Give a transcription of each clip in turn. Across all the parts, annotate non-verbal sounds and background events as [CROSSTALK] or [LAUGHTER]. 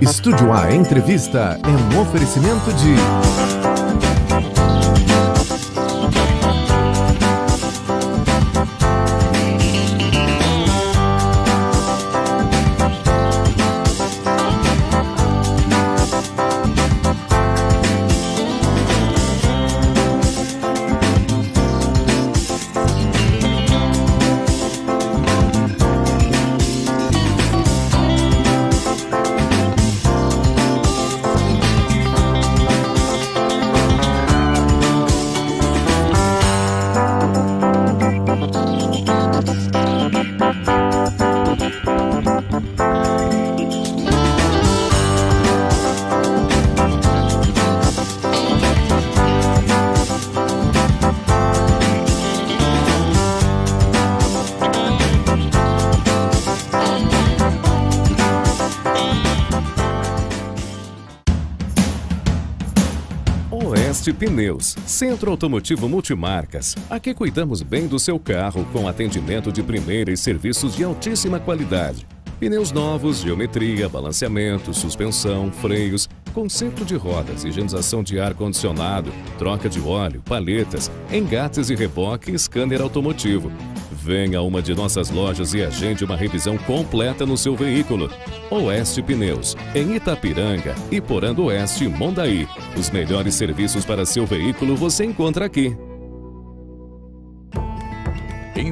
Estúdio A Entrevista é um oferecimento de. Pneus, Centro Automotivo Multimarcas. Aqui cuidamos bem do seu carro com atendimento de primeira e serviços de altíssima qualidade. Pneus novos, geometria, balanceamento, suspensão, freios, conserto de rodas, higienização de ar-condicionado, troca de óleo, palhetas, engates e reboque e scanner automotivo. Venha a uma de nossas lojas e agende uma revisão completa no seu veículo. Oeste Pneus, em Itapiranga, e do Oeste e Mondaí. Os melhores serviços para seu veículo você encontra aqui.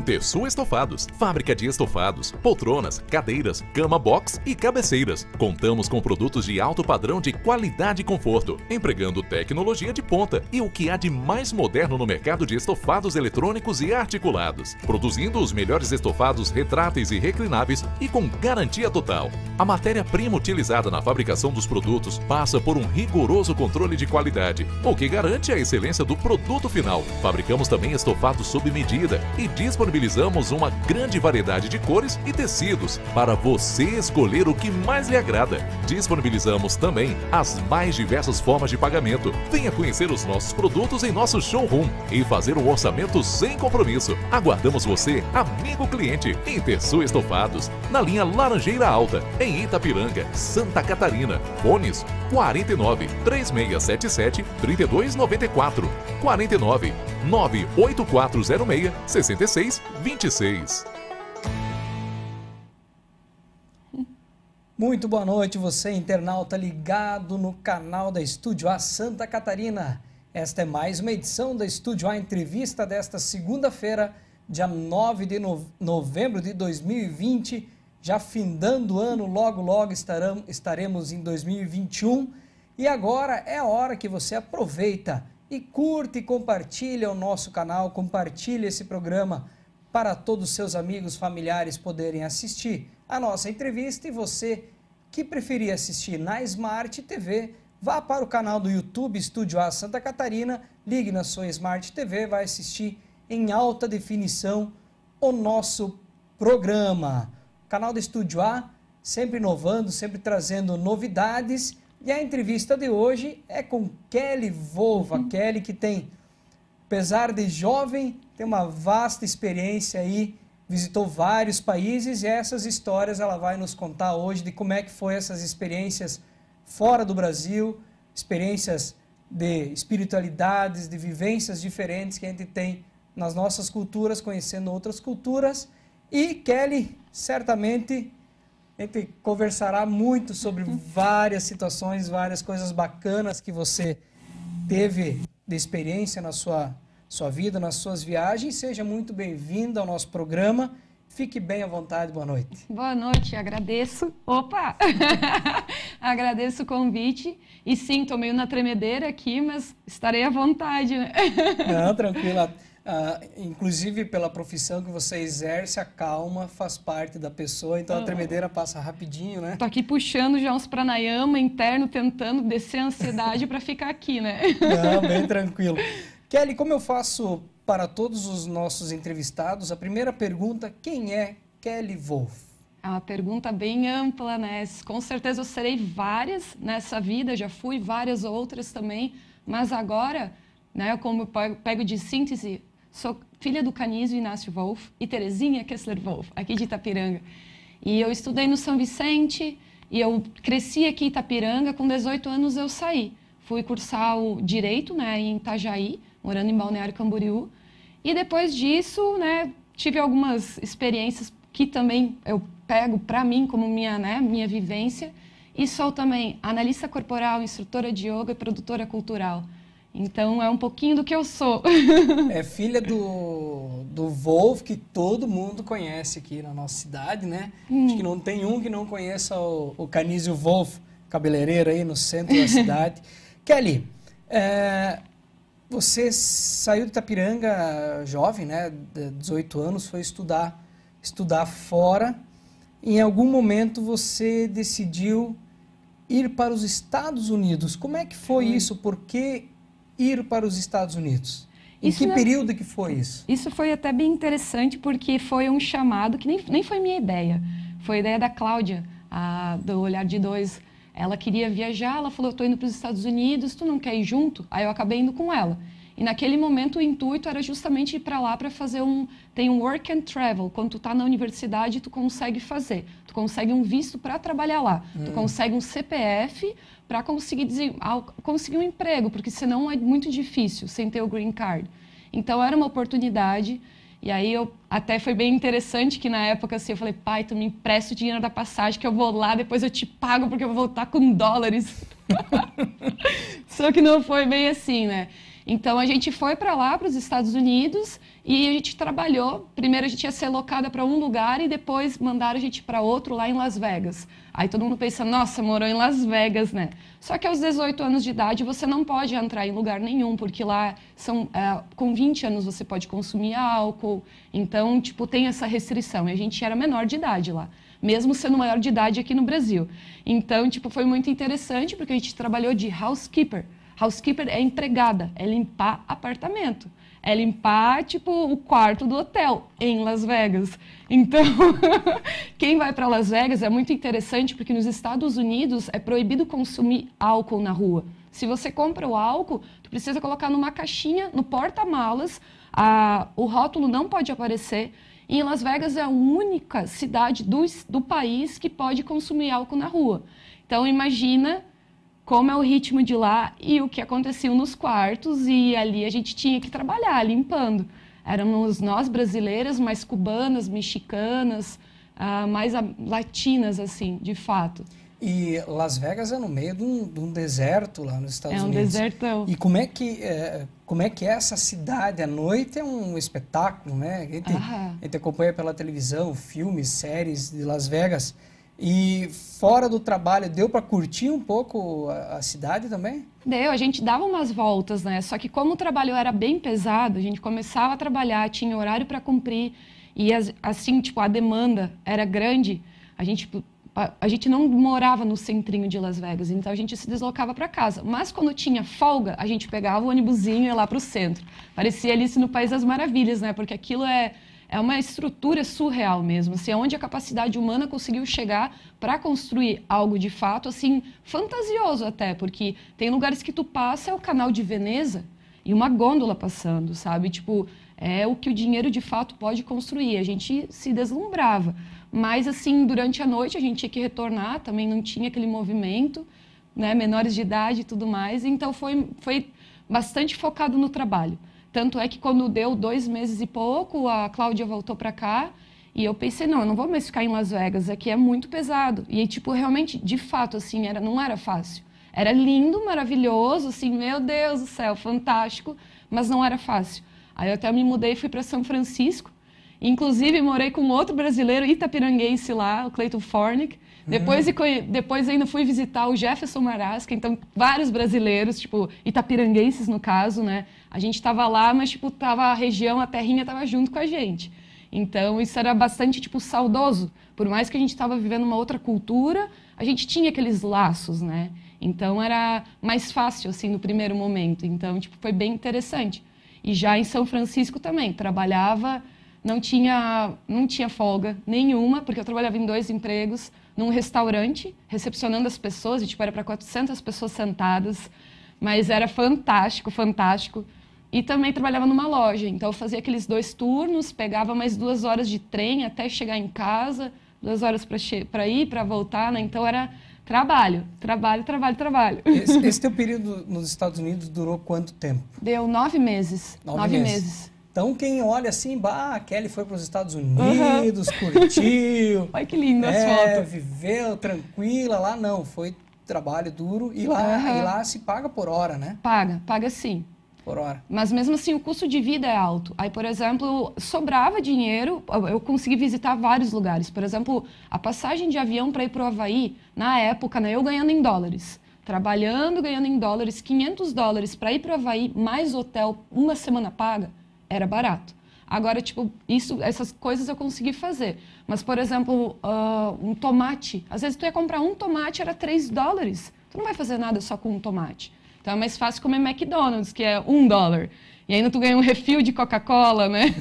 Tessu Estofados, fábrica de estofados, poltronas, cadeiras, cama box e cabeceiras. Contamos com produtos de alto padrão de qualidade e conforto, empregando tecnologia de ponta e o que há de mais moderno no mercado de estofados eletrônicos e articulados, produzindo os melhores estofados retráteis e reclináveis e com garantia total. A matéria-prima utilizada na fabricação dos produtos passa por um rigoroso controle de qualidade, o que garante a excelência do produto final. Fabricamos também estofados sob medida e disponibilizamos disponibilizamos uma grande variedade de cores e tecidos para você escolher o que mais lhe agrada. Disponibilizamos também as mais diversas formas de pagamento. Venha conhecer os nossos produtos em nosso showroom e fazer um orçamento sem compromisso. Aguardamos você, amigo cliente, em Terçu Estofados, na linha Laranjeira Alta, em Itapiranga, Santa Catarina. Fones 49 3677 3294 49 98406 6626. Muito boa noite, você internauta ligado no canal da Estúdio A Santa Catarina. Esta é mais uma edição da Estúdio A Entrevista desta segunda-feira, dia 9 de novembro de 2020. Já findando o ano, logo, logo estaremos em 2021. E agora é a hora que você aproveita e curta e compartilha o nosso canal, compartilha esse programa para todos os seus amigos, familiares poderem assistir a nossa entrevista e você que preferir assistir na Smart TV, vá para o canal do YouTube Estúdio A Santa Catarina, ligue na sua Smart TV, vai assistir em alta definição o nosso programa. canal do Estúdio A sempre inovando, sempre trazendo novidades e a entrevista de hoje é com Kelly Volva. Hum. Kelly que tem, apesar de jovem, tem uma vasta experiência aí, visitou vários países e essas histórias ela vai nos contar hoje de como é que foi essas experiências fora do Brasil, experiências de espiritualidades, de vivências diferentes que a gente tem nas nossas culturas, conhecendo outras culturas. E Kelly certamente a gente conversará muito sobre várias situações, várias coisas bacanas que você teve de experiência na sua, sua vida, nas suas viagens. Seja muito bem-vindo ao nosso programa. Fique bem à vontade, boa noite. Boa noite, agradeço. Opa! [LAUGHS] agradeço o convite. E sim, estou meio na tremedeira aqui, mas estarei à vontade. Né? Não, tranquila ah, inclusive pela profissão que você exerce, a calma faz parte da pessoa, então a ah. tremedeira passa rapidinho, né? Tô tá aqui puxando já uns pranayama interno, tentando descer a ansiedade para ficar aqui, né? Não, bem [LAUGHS] tranquilo. Kelly, como eu faço para todos os nossos entrevistados, a primeira pergunta, quem é Kelly Wolf? É uma pergunta bem ampla, né? Com certeza eu serei várias nessa vida, já fui várias outras também, mas agora, né, como eu pego de síntese, Sou filha do Canizo Inácio Wolff e Terezinha Kessler Wolff, aqui de Itapiranga. E eu estudei no São Vicente e eu cresci aqui em Itapiranga. Com 18 anos eu saí. Fui cursar o Direito né, em Itajaí, morando em Balneário Camboriú. E depois disso, né, tive algumas experiências que também eu pego para mim como minha, né, minha vivência. E sou também analista corporal, instrutora de yoga e produtora cultural. Então é um pouquinho do que eu sou. [LAUGHS] é filha do, do Wolf, que todo mundo conhece aqui na nossa cidade, né? Hum. Acho que não tem um que não conheça o, o Canísio Wolf, cabeleireiro aí no centro da cidade. [LAUGHS] Kelly, é, você saiu de Itapiranga jovem, né? De 18 anos, foi estudar, estudar fora. Em algum momento você decidiu ir para os Estados Unidos. Como é que foi hum. isso? Por que ir para os Estados Unidos? Em isso que é período que foi isso? Isso foi até bem interessante, porque foi um chamado que nem, nem foi minha ideia. Foi a ideia da Cláudia, a, do Olhar de Dois. Ela queria viajar, ela falou, eu estou indo para os Estados Unidos, tu não quer ir junto? Aí eu acabei indo com ela. E naquele momento o intuito era justamente ir para lá para fazer um tem um work and travel. Quando tu tá na universidade, tu consegue fazer. Tu consegue um visto para trabalhar lá. Hum. Tu consegue um CPF para conseguir conseguir um emprego, porque senão é muito difícil sem ter o green card. Então era uma oportunidade. E aí eu até foi bem interessante que na época assim eu falei, pai, tu me empresta o dinheiro da passagem que eu vou lá, depois eu te pago porque eu vou voltar com dólares. [LAUGHS] Só que não foi bem assim, né? Então a gente foi para lá, para os Estados Unidos, e a gente trabalhou. Primeiro a gente ia ser locada para um lugar e depois mandaram a gente para outro lá em Las Vegas. Aí todo mundo pensa, nossa, morou em Las Vegas, né? Só que aos 18 anos de idade você não pode entrar em lugar nenhum, porque lá são é, com 20 anos você pode consumir álcool. Então, tipo, tem essa restrição. E a gente era menor de idade lá mesmo sendo maior de idade aqui no Brasil. Então, tipo, foi muito interessante porque a gente trabalhou de housekeeper. Housekeeper é empregada, é limpar apartamento. É limpar, tipo, o quarto do hotel em Las Vegas. Então, [LAUGHS] quem vai para Las Vegas é muito interessante porque nos Estados Unidos é proibido consumir álcool na rua. Se você compra o álcool, tu precisa colocar numa caixinha, no porta-malas, o rótulo não pode aparecer. E Las Vegas é a única cidade do, do país que pode consumir álcool na rua. Então imagina como é o ritmo de lá e o que aconteceu nos quartos e ali a gente tinha que trabalhar limpando. Éramos nós brasileiras, mais cubanas, mexicanas, uh, mais a, latinas assim, de fato. E Las Vegas é no meio de um, de um deserto lá nos Estados Unidos. É um Unidos. desertão. E como é que é, como é que é essa cidade à noite é um espetáculo, né? A gente, a gente acompanha pela televisão, filmes, séries de Las Vegas. E fora do trabalho, deu para curtir um pouco a, a, cidade também? Deu, a gente dava umas voltas, né? Só que como o trabalho era bem pesado, a gente começava a trabalhar, tinha horário para cumprir e assim, tipo, a demanda era grande. A gente tipo, a gente não morava no centrinho de Las Vegas, então a gente se deslocava para casa. Mas quando tinha folga, a gente pegava o ônibusinho e ia lá para o centro. Parecia se no País das Maravilhas, né? Porque aquilo é é uma estrutura surreal mesmo, assim, onde a capacidade humana conseguiu chegar para construir algo de fato, assim, fantasioso até, porque tem lugares que tu passa, é o canal de Veneza e uma gôndola passando, sabe? Tipo, é o que o dinheiro de fato pode construir. A gente se deslumbrava. Mas, assim, durante a noite a gente tinha que retornar, também não tinha aquele movimento, né? Menores de idade e tudo mais. Então, foi, foi bastante focado no trabalho. Tanto é que quando deu dois meses e pouco, a Cláudia voltou para cá e eu pensei, não, eu não vou mais ficar em Las Vegas, aqui é muito pesado. E, tipo, realmente, de fato, assim, era, não era fácil. Era lindo, maravilhoso, assim, meu Deus do céu, fantástico, mas não era fácil. Aí eu até me mudei e fui para São Francisco. Inclusive, morei com outro brasileiro itapiranguense lá, o Cleiton Fornick. Depois, depois ainda fui visitar o Jefferson Marasca, então vários brasileiros, tipo, itapiranguenses no caso, né? A gente estava lá, mas, tipo, tava a região, a terrinha estava junto com a gente. Então, isso era bastante, tipo, saudoso. Por mais que a gente estava vivendo uma outra cultura, a gente tinha aqueles laços, né? Então, era mais fácil, assim, no primeiro momento. Então, tipo, foi bem interessante. E já em São Francisco também, trabalhava, não tinha, não tinha folga nenhuma, porque eu trabalhava em dois empregos, num restaurante, recepcionando as pessoas, e tipo, era para 400 pessoas sentadas, mas era fantástico, fantástico. E também trabalhava numa loja, então eu fazia aqueles dois turnos, pegava mais duas horas de trem até chegar em casa, duas horas para ir, para voltar, né? Então era trabalho, trabalho, trabalho, trabalho. Esse, esse teu período nos Estados Unidos durou quanto tempo? Deu nove meses. Nove, nove meses. meses. Então, quem olha assim, bah, a Kelly foi para os Estados Unidos, uhum. curtiu. [LAUGHS] Ai, que linda é, foto. Viveu tranquila lá, não. Foi trabalho duro e lá, uhum. e lá se paga por hora, né? Paga, paga sim. Por hora. Mas mesmo assim, o custo de vida é alto. Aí, por exemplo, sobrava dinheiro, eu consegui visitar vários lugares. Por exemplo, a passagem de avião para ir para o Havaí, na época, né, eu ganhando em dólares trabalhando, ganhando em dólares, 500 dólares para ir para o Havaí, mais hotel, uma semana paga, era barato. Agora, tipo, isso, essas coisas eu consegui fazer. Mas, por exemplo, uh, um tomate. Às vezes tu ia comprar um tomate, era 3 dólares. Tu não vai fazer nada só com um tomate. Então é mais fácil comer McDonald's, que é um dólar. E ainda tu ganha um refil de Coca-Cola, né?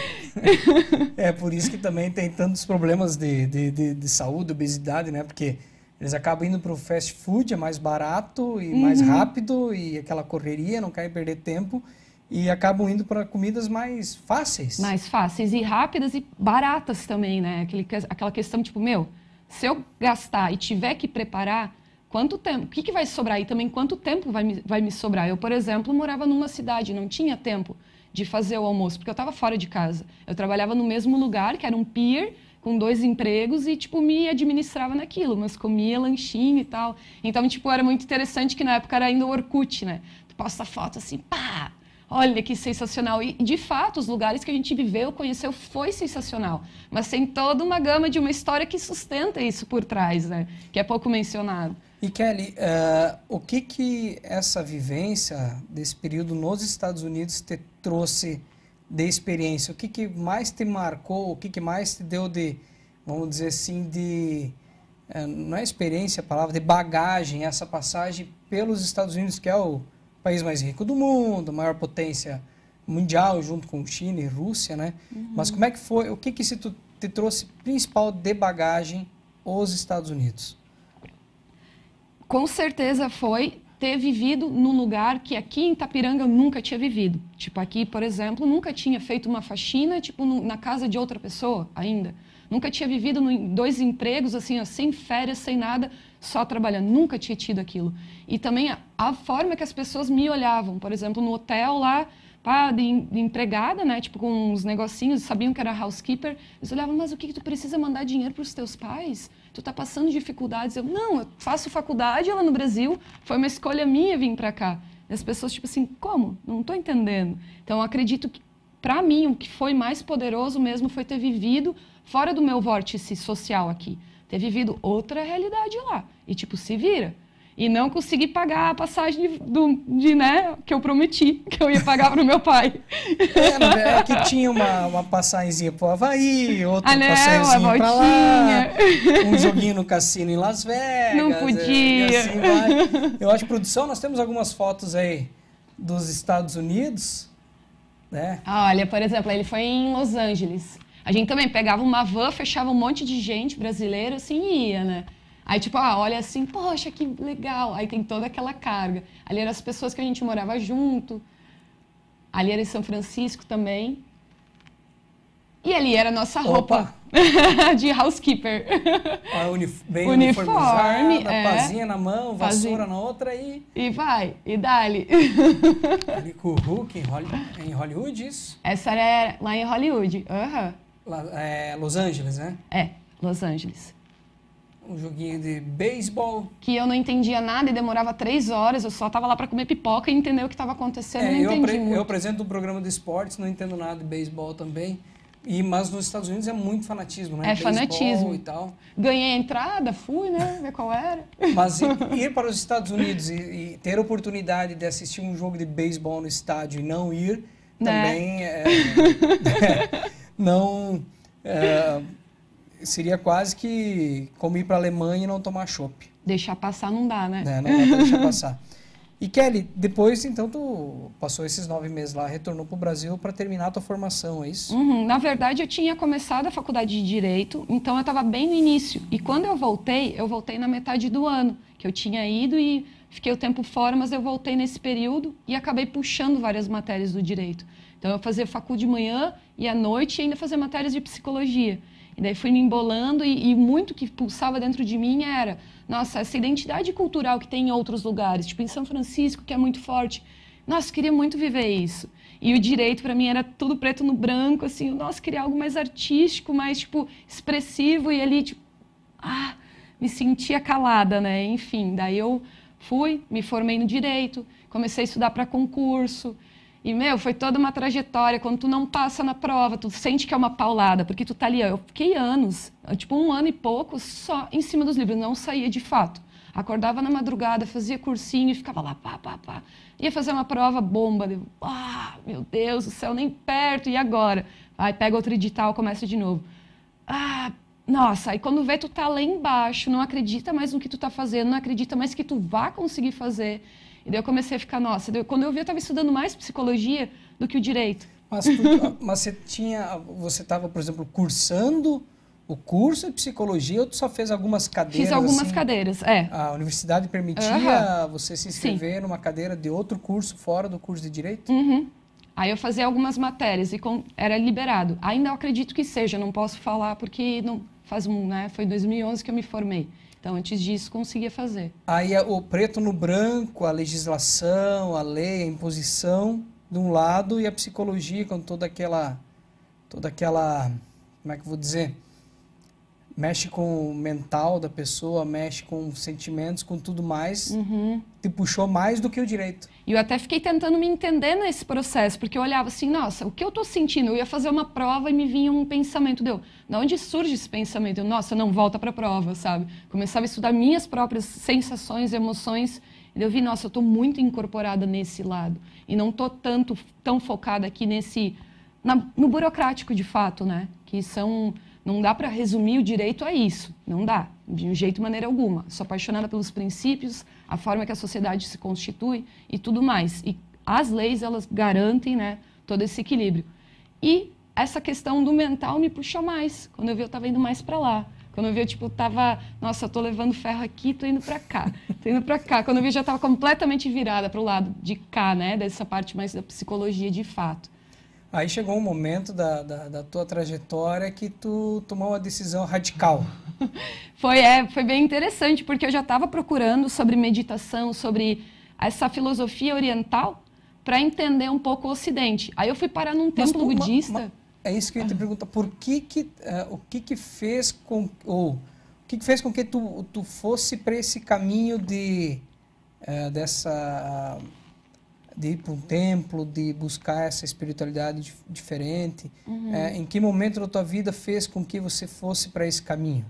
[LAUGHS] é por isso que também tem tantos problemas de, de, de, de saúde, obesidade, né? Porque eles acabam indo para o fast food, é mais barato e uhum. mais rápido, e aquela correria, não quer perder tempo e acabam indo para comidas mais fáceis. Mais fáceis e rápidas e baratas também, né? Aquele, aquela questão tipo, meu, se eu gastar e tiver que preparar, quanto tempo? O que, que vai sobrar? E também quanto tempo vai me, vai me sobrar? Eu, por exemplo, morava numa cidade, não tinha tempo de fazer o almoço, porque eu estava fora de casa. Eu trabalhava no mesmo lugar, que era um pier, com dois empregos e, tipo, me administrava naquilo, mas comia lanchinho e tal. Então, tipo, era muito interessante que na época era ainda o Orkut, né? Tu posta foto assim, pá, olha que sensacional. E, de fato, os lugares que a gente viveu, conheceu, foi sensacional. Mas tem toda uma gama de uma história que sustenta isso por trás, né? Que é pouco mencionado. E Kelly, uh, o que que essa vivência desse período nos Estados Unidos te trouxe de experiência? O que que mais te marcou? O que que mais te deu de, vamos dizer assim, de uh, não é experiência, é a palavra de bagagem, essa passagem pelos Estados Unidos que é o país mais rico do mundo, maior potência mundial junto com China e Rússia, né? Uhum. Mas como é que foi? O que que tu te trouxe principal de bagagem os Estados Unidos? Com certeza foi ter vivido num lugar que aqui em Itapiranga eu nunca tinha vivido. Tipo, aqui, por exemplo, nunca tinha feito uma faxina, tipo, na casa de outra pessoa ainda. Nunca tinha vivido em dois empregos, assim, ó, sem férias, sem nada, só trabalhando. Nunca tinha tido aquilo. E também a, a forma que as pessoas me olhavam. Por exemplo, no hotel lá, pá, de, de, empregada, né? Tipo, com uns negocinhos, sabiam que era housekeeper. Eles olhavam, mas o que, que tu precisa mandar dinheiro para os teus pais? Tu tá passando dificuldades. Eu, não, eu faço faculdade lá no Brasil, foi uma escolha minha vir para cá. E as pessoas, tipo assim, como? Não estou entendendo. Então, acredito que, para mim, o que foi mais poderoso mesmo foi ter vivido fora do meu vórtice social aqui, ter vivido outra realidade lá. E tipo, se vira. E não consegui pagar a passagem do, de né, que eu prometi que eu ia pagar para o meu pai. É, é aqui que tinha uma, uma passagemzinha pro Havaí, outra Anel, ah, passagemzinha pra lá, um joguinho no cassino em Las Vegas. Não é, assim podia. É, assim eu acho, produção, nós temos algumas fotos aí dos Estados Unidos, né? Ah, olha, por exemplo, ele foi em Los Angeles. A gente também pegava uma van, fechava um monte de gente brasileira, assim, e ia, né? Aí, tipo, ah, olha assim, poxa, que legal. Aí tem toda aquela carga. Ali eram as pessoas que a gente morava junto. Ali era em São Francisco também. E ali era a nossa Opa. roupa [LAUGHS] de housekeeper. Ah, unif bem uniforme, é. pazinha na mão, vassoura na outra e... E vai, e dali. Ali com o Hulk em Hollywood, isso? Essa era lá em Hollywood, aham. Uhum é, Los Angeles, né? É, Los Angeles. Um joguinho de beisebol. Que eu não entendia nada e demorava três horas. Eu só tava lá para comer pipoca e entender o que estava acontecendo. É, eu, apre muito. eu apresento um programa de esportes, não entendo nada de beisebol também. E, mas nos Estados Unidos é muito fanatismo, né? É Baseball fanatismo. E tal. Ganhei a entrada, fui, né? Ver qual era. Mas ir para os Estados Unidos e, e, ter a oportunidade de assistir um jogo de beisebol no estádio e não ir, né. também é, é [LAUGHS] não. É, seria quase que como ir para a Alemanha e não tomar chopp. Deixar passar não dá, né? É, não dá para deixar passar. E Kelly, depois então tu passou esses nove meses lá, retornou para o Brasil para terminar a tua formação, é isso? Uhum. Na verdade, eu tinha começado a faculdade de Direito, então eu estava bem no início. E quando eu voltei, eu voltei na metade do ano, que eu tinha ido e fiquei o tempo fora, mas eu voltei nesse período e acabei puxando várias matérias do Direito. Então eu fazia facul de manhã e à noite e ainda fazia matérias de psicologia. E daí fui me embolando e, e, muito que pulsava dentro de mim era, nossa, essa identidade cultural que tem em outros lugares, tipo em São Francisco, que é muito forte. Nossa, queria muito viver isso. E o direito para mim era tudo preto no branco, assim, nossa, queria algo mais artístico, mais tipo expressivo e ali tipo, ah, me sentia calada, né? Enfim, daí eu fui, me formei no direito, comecei a estudar para concurso, e, meu, foi toda uma trajetória. Quando tu não passa na prova, tu sente que é uma paulada, porque tu tá ali. Eu fiquei anos, tipo um ano e pouco, só em cima dos livros, não saía de fato. Acordava na madrugada, fazia cursinho e ficava lá, pá, pá, pá. Ia fazer uma prova bomba. Eu, ah, meu Deus do céu, nem perto, e agora? Aí pega outro edital, começa de novo. Ah, nossa, aí quando vê, tu tá lá embaixo, não acredita mais no que tu tá fazendo, não acredita mais que tu vá conseguir fazer. E daí eu comecei a ficar, nossa, quando eu vi, eu estava estudando mais psicologia do que o direito. Mas, tu, [LAUGHS] mas você tinha, você estava, por exemplo, cursando o curso de psicologia ou tu só fez algumas cadeiras? Fiz algumas assim, cadeiras, é. A universidade permitia uhum. você se inscrever Sim. numa cadeira de outro curso fora do curso de direito? Uhum. Aí eu fazia algumas matérias e com, era liberado. Ainda acredito que seja, não posso falar porque não faz um, né, foi 2011 que eu me formei. Então, antes disso, conseguia fazer. Aí é o preto no branco, a legislação, a lei, a imposição, de um lado, e a psicologia com toda aquela. toda aquela. como é que eu vou dizer? mexe com o mental da pessoa, mexe com sentimentos, com tudo mais, uhum. te puxou mais do que o direito. E eu até fiquei tentando me entender nesse processo, porque eu olhava assim, nossa, o que eu tô sentindo? Eu ia fazer uma prova e me vinha um pensamento, deu, de onde surge esse pensamento? Eu, nossa, não, volta pra prova, sabe? Começava a estudar minhas próprias sensações, emoções, e eu vi, nossa, eu tô muito incorporada nesse lado, e não tô tanto, tão focada aqui nesse, na, no burocrático de fato, né? Que são não dá para resumir o direito a isso, não dá, de um jeito, maneira alguma. Sou apaixonada pelos princípios, a forma que a sociedade se constitui e tudo mais. E as leis, elas garantem né, todo esse equilíbrio. E essa questão do mental me puxou mais. Quando eu vi, eu estava indo mais para lá. Quando eu vi, eu tipo, tava, nossa, tô levando ferro aqui, tô indo para cá, tô indo para cá. Quando eu vi, eu já estava completamente virada para o lado de cá, né, dessa parte mais da psicologia de fato. Aí chegou um momento da, da, da, tua trajetória que tu tomou uma decisão radical. [LAUGHS] foi, é, foi bem interessante, porque eu já estava procurando sobre meditação, sobre essa filosofia oriental, para entender um pouco o Ocidente. Aí eu fui parar num mas templo budista. é isso que eu ia te perguntar. Por que que, uh, o que que fez com... Ou, o que, que fez com que tu, tu fosse para esse caminho de, uh, dessa... Uh, de ir para um templo, de buscar essa espiritualidade dif diferente? Uhum. É, em que momento da tua vida fez com que você fosse para esse caminho?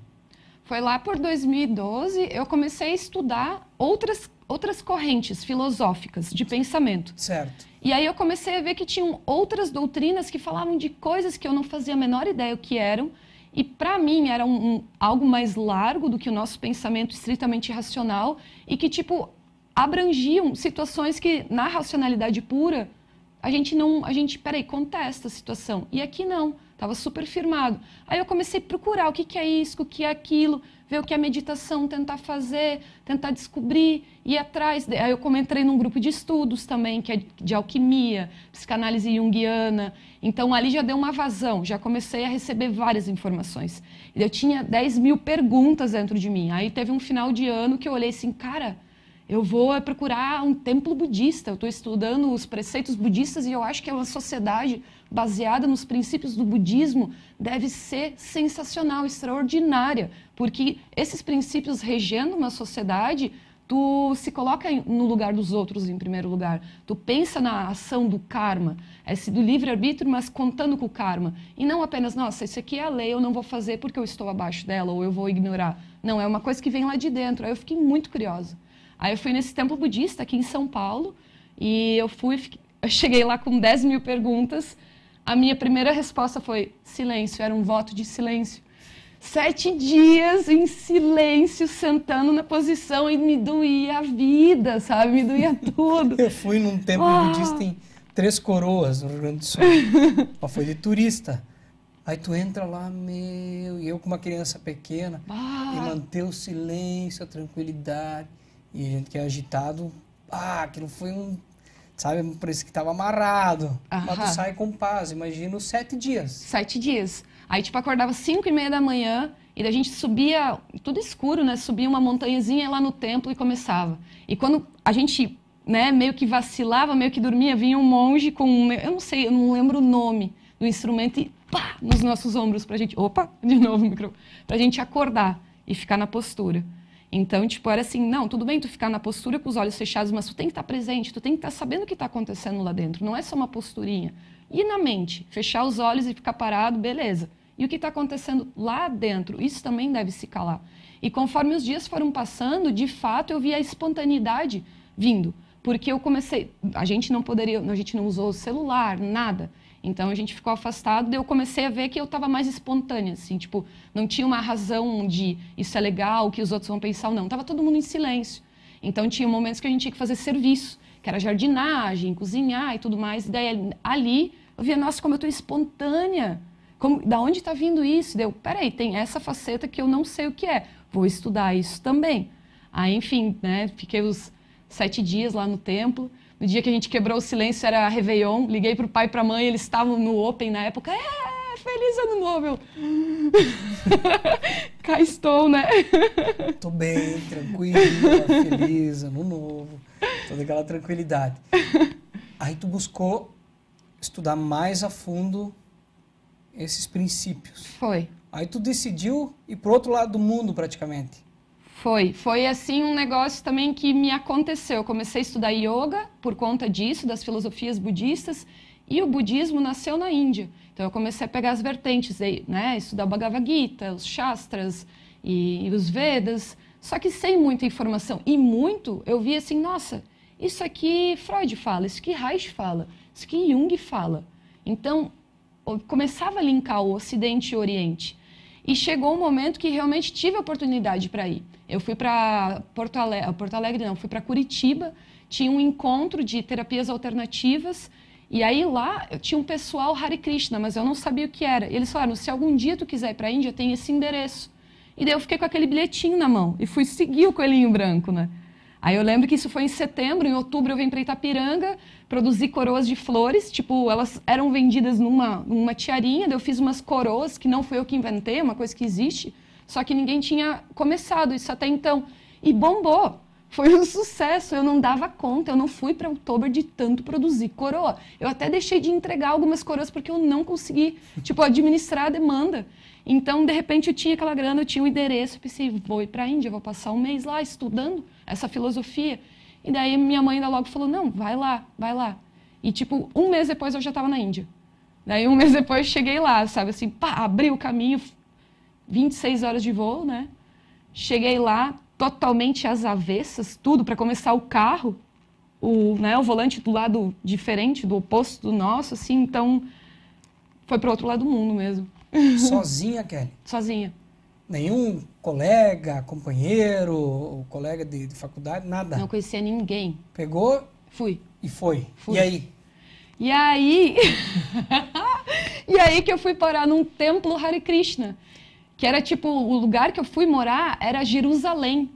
Foi lá por 2012, eu comecei a estudar outras, outras correntes filosóficas de pensamento. Certo. E aí eu comecei a ver que tinham outras doutrinas que falavam de coisas que eu não fazia a menor ideia o que eram, e para mim era um, um, algo mais largo do que o nosso pensamento estritamente racional e que tipo abrangiam situações que, na racionalidade pura, a gente não, a gente, peraí, contesta a situação. E aqui não, estava super firmado. Aí eu comecei a procurar o que, que é isso, o que é aquilo, ver o que é meditação, tentar fazer, tentar descobrir, ir atrás. Aí eu entrei num grupo de estudos também, que é de alquimia, psicanálise junguiana. Então ali já deu uma vazão, já comecei a receber várias informações. Eu tinha 10 mil perguntas dentro de mim. Aí teve um final de ano que eu olhei assim, cara eu vou é, procurar um templo budista. Eu estou estudando os preceitos budistas e eu acho que uma sociedade baseada nos princípios do budismo deve ser sensacional, extraordinária, porque esses princípios regendo uma sociedade, tu se coloca no lugar dos outros em primeiro lugar. Tu pensa na ação do karma, é esse do livre-arbítrio, mas contando com o karma. E não apenas, nossa, isso aqui é a lei, eu não vou fazer porque eu estou abaixo dela ou eu vou ignorar. Não, é uma coisa que vem lá de dentro. Aí eu fiquei muito curiosa. Aí eu fui nesse templo budista aqui em São Paulo e eu fui, eu cheguei lá com 10 mil perguntas. A minha primeira resposta foi silêncio, era um voto de silêncio. Sete dias em silêncio, sentando na posição e me doía a vida, sabe? Me doía [LAUGHS] tudo. eu fui num templo oh. Ah. budista em Três Coroas, no Rio Grande do Sul. [LAUGHS] foi de turista. Aí tu entra lá, meu, e eu com uma criança pequena, ah. e manter o silêncio, a tranquilidade. E a gente que é agitado, ah, aquilo foi um. Sabe, por isso que tava amarrado. Aham. Mas tu sai com paz, imagino sete dias. Sete dias. Aí, tipo, acordava cinco e meia da manhã e a gente subia, tudo escuro, né? Subia uma montanhazinha lá no templo e começava. E quando a gente, né, meio que vacilava, meio que dormia, vinha um monge com, um, eu não sei, eu não lembro o nome do instrumento e pá, nos nossos ombros pra gente, opa, de novo o microfone, pra gente acordar e ficar na postura. Então, tipo, era assim, não, tudo bem tu ficar na postura com os olhos fechados, mas tu tem que estar tá presente, tu tem que estar tá sabendo o que está acontecendo lá dentro, não é só uma posturinha. E na mente, fechar os olhos e ficar parado, beleza. E o que está acontecendo lá dentro, isso também deve se calar. E conforme os dias foram passando, de fato eu vi a espontaneidade vindo, porque eu comecei, a gente não poderia, a gente não usou celular, nada. Então a gente ficou afastado, eu comecei a ver que eu estava mais espontânea, assim, tipo, não tinha uma razão de isso é legal, o que os outros vão pensar não. Tava todo mundo em silêncio. Então tinha momentos que a gente tinha que fazer serviço, que era jardinagem, cozinhar e tudo mais. E daí ali eu via, nossa, como eu estou espontânea. Como, da onde está vindo isso? Deu, peraí, tem essa faceta que eu não sei o que é, vou estudar isso também. Aí, enfim, né, fiquei os sete dias lá no templo, no dia que a gente quebrou o silêncio, era Réveillon. Liguei pro pai e pra mãe, eles estavam no Open na época. É, feliz ano novo! Eu... [LAUGHS] Cá estou, né? [LAUGHS] Tô bem, tranquila, feliz, ano novo. Toda aquela tranquilidade. Aí tu buscou estudar mais a fundo esses princípios. Foi. Aí tu decidiu ir pro outro lado do mundo, praticamente. Foi, foi assim um negócio também que me aconteceu. Eu comecei a estudar yoga por conta disso, das filosofias budistas, e o budismo nasceu na Índia. Então eu comecei a pegar as vertentes, né, estudar Bhagavad Gita, os Shastras e, os Vedas, só que sem muita informação. E muito eu vi assim, nossa, isso aqui Freud fala, isso que Reich fala, isso que Jung fala. Então começava a linkar o Ocidente e o Oriente. E chegou um momento que realmente tive a oportunidade para ir. Eu fui para Porto Alegre, ah, Porto Alegre não, fui para Curitiba, tinha um encontro de terapias alternativas e aí lá tinha um pessoal Hare Krishna, mas eu não sabia o que era. E eles falaram: se algum dia tu quiser ir para a Índia, tem esse endereço. E daí eu fiquei com aquele bilhetinho na mão e fui seguir o coelhinho branco, né? Aí eu lembro que isso foi em setembro, em outubro eu vim para Itapiranga, produzi coroas de flores, tipo, elas eram vendidas numa, numa tiarinha, daí eu fiz umas coroas que não foi eu que inventei, é uma coisa que existe. Só que ninguém tinha começado isso até então. E bombou. Foi um sucesso, eu não dava conta, eu não fui para outubro de tanto produzir coroa. Eu até deixei de entregar algumas coroas porque eu não consegui, tipo, administrar a demanda. Então, de repente, eu tinha aquela grana, eu tinha o um endereço, eu pensei, vou ir para a Índia, vou passar um mês lá estudando essa filosofia. E daí minha mãe ainda logo falou, não, vai lá, vai lá. E tipo, um mês depois eu já estava na Índia. Daí um mês depois eu cheguei lá, sabe, assim, pá, abri o caminho, 26 horas de voo, né? Cheguei lá totalmente às avessas, tudo para começar o carro, o, né, o volante do lado diferente, do oposto do nosso, assim, então foi para outro lado do mundo mesmo. [LAUGHS] Sozinha, Kelly? Sozinha. Nenhum colega, companheiro, colega de, de, faculdade, nada? Não conhecia ninguém. Pegou? Fui. E foi? Fui. E aí? E aí... [LAUGHS] e aí que eu fui parar num templo Hare Krishna que era tipo o lugar que eu fui morar era Jerusalém.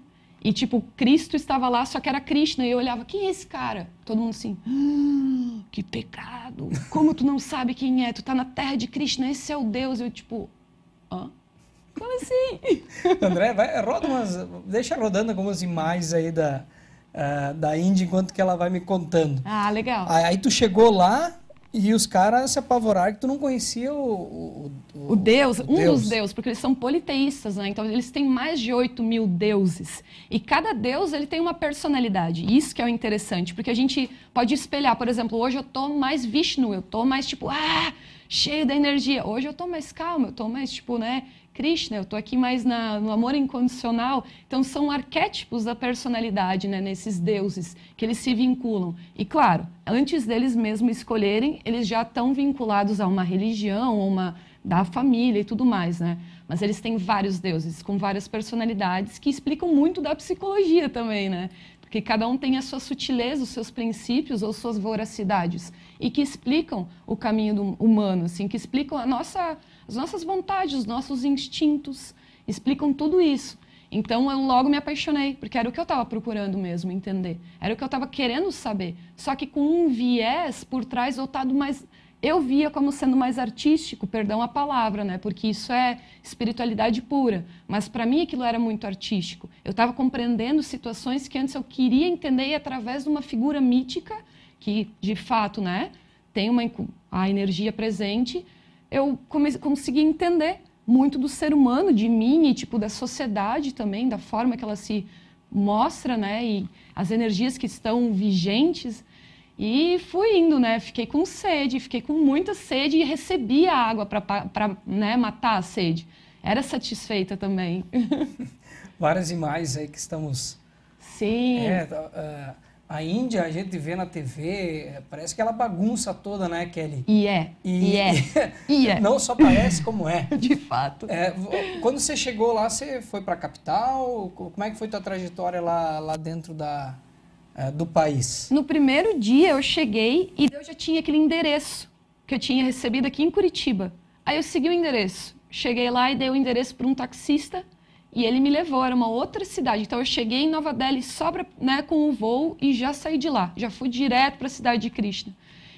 E tipo, Cristo estava lá, só que era Krishna. E eu olhava, quem é esse cara? Todo mundo assim, ah, que pecado! Como tu não sabe quem é? Tu tá na terra de Krishna, esse é o Deus. Eu, tipo, hã? Como assim? [LAUGHS] André, vai, roda umas. Deixa rodando algumas imagens aí da, uh, da Índia enquanto que ela vai me contando. Ah, legal. Aí, aí tu chegou lá, e os caras se apavoraram que tu não conhecia o. O, o, o deus, o um deus. dos deuses, porque eles são politeístas, né? Então eles têm mais de 8 mil deuses. E cada deus ele tem uma personalidade. Isso que é o interessante, porque a gente pode espelhar, por exemplo, hoje eu tô mais Vishnu, eu tô mais tipo, ah, cheio da energia. Hoje eu tô mais calmo, eu tô mais tipo, né? Krishna, eu estou aqui mais na, no amor incondicional. Então, são arquétipos da personalidade né, nesses deuses que eles se vinculam. E, claro, antes deles mesmo escolherem, eles já estão vinculados a uma religião, a uma da família e tudo mais, né? Mas eles têm vários deuses com várias personalidades que explicam muito da psicologia também, né? Porque cada um tem a sua sutileza, os seus princípios ou suas voracidades e que explicam o caminho humano, assim, que explicam a nossa as nossas vontades, os nossos instintos explicam tudo isso. Então eu logo me apaixonei, porque era o que eu estava procurando mesmo entender. Era o que eu estava querendo saber. Só que com um viés por trás voltado mais. Eu via como sendo mais artístico, perdão a palavra, né? Porque isso é espiritualidade pura. Mas para mim aquilo era muito artístico. Eu estava compreendendo situações que antes eu queria entender e através de uma figura mítica, que de fato, né? Tem uma, a energia presente, eu comecei, consegui entender muito do ser humano, de mim e tipo da sociedade também, da forma que ela se mostra, né, e as energias que estão vigentes. E fui indo, né? Fiquei com sede, fiquei com muita sede e recebi a água para né, matar a sede. Era satisfeita também. [LAUGHS] Várias imagens aí que estamos. Sim. É, uh, a Índia, a gente vê na TV, eh, parece que ela bagunça toda, né, Kelly? E é. E, e é. [LAUGHS] E é. Não só parece como é. [LAUGHS] De fato. É, quando você chegou lá, você foi para a capital? Como é que foi tua trajetória lá, lá dentro da, é, do país? No primeiro dia eu cheguei e eu já tinha aquele endereço que eu tinha recebido aqui em Curitiba. Aí eu segui o endereço. Cheguei lá e dei o endereço para um taxista e ele me levou, era uma outra cidade. Então eu cheguei em Nova Delhi só pra, né, com um voo e já saí de lá. Já fui direto para a cidade de Krishna.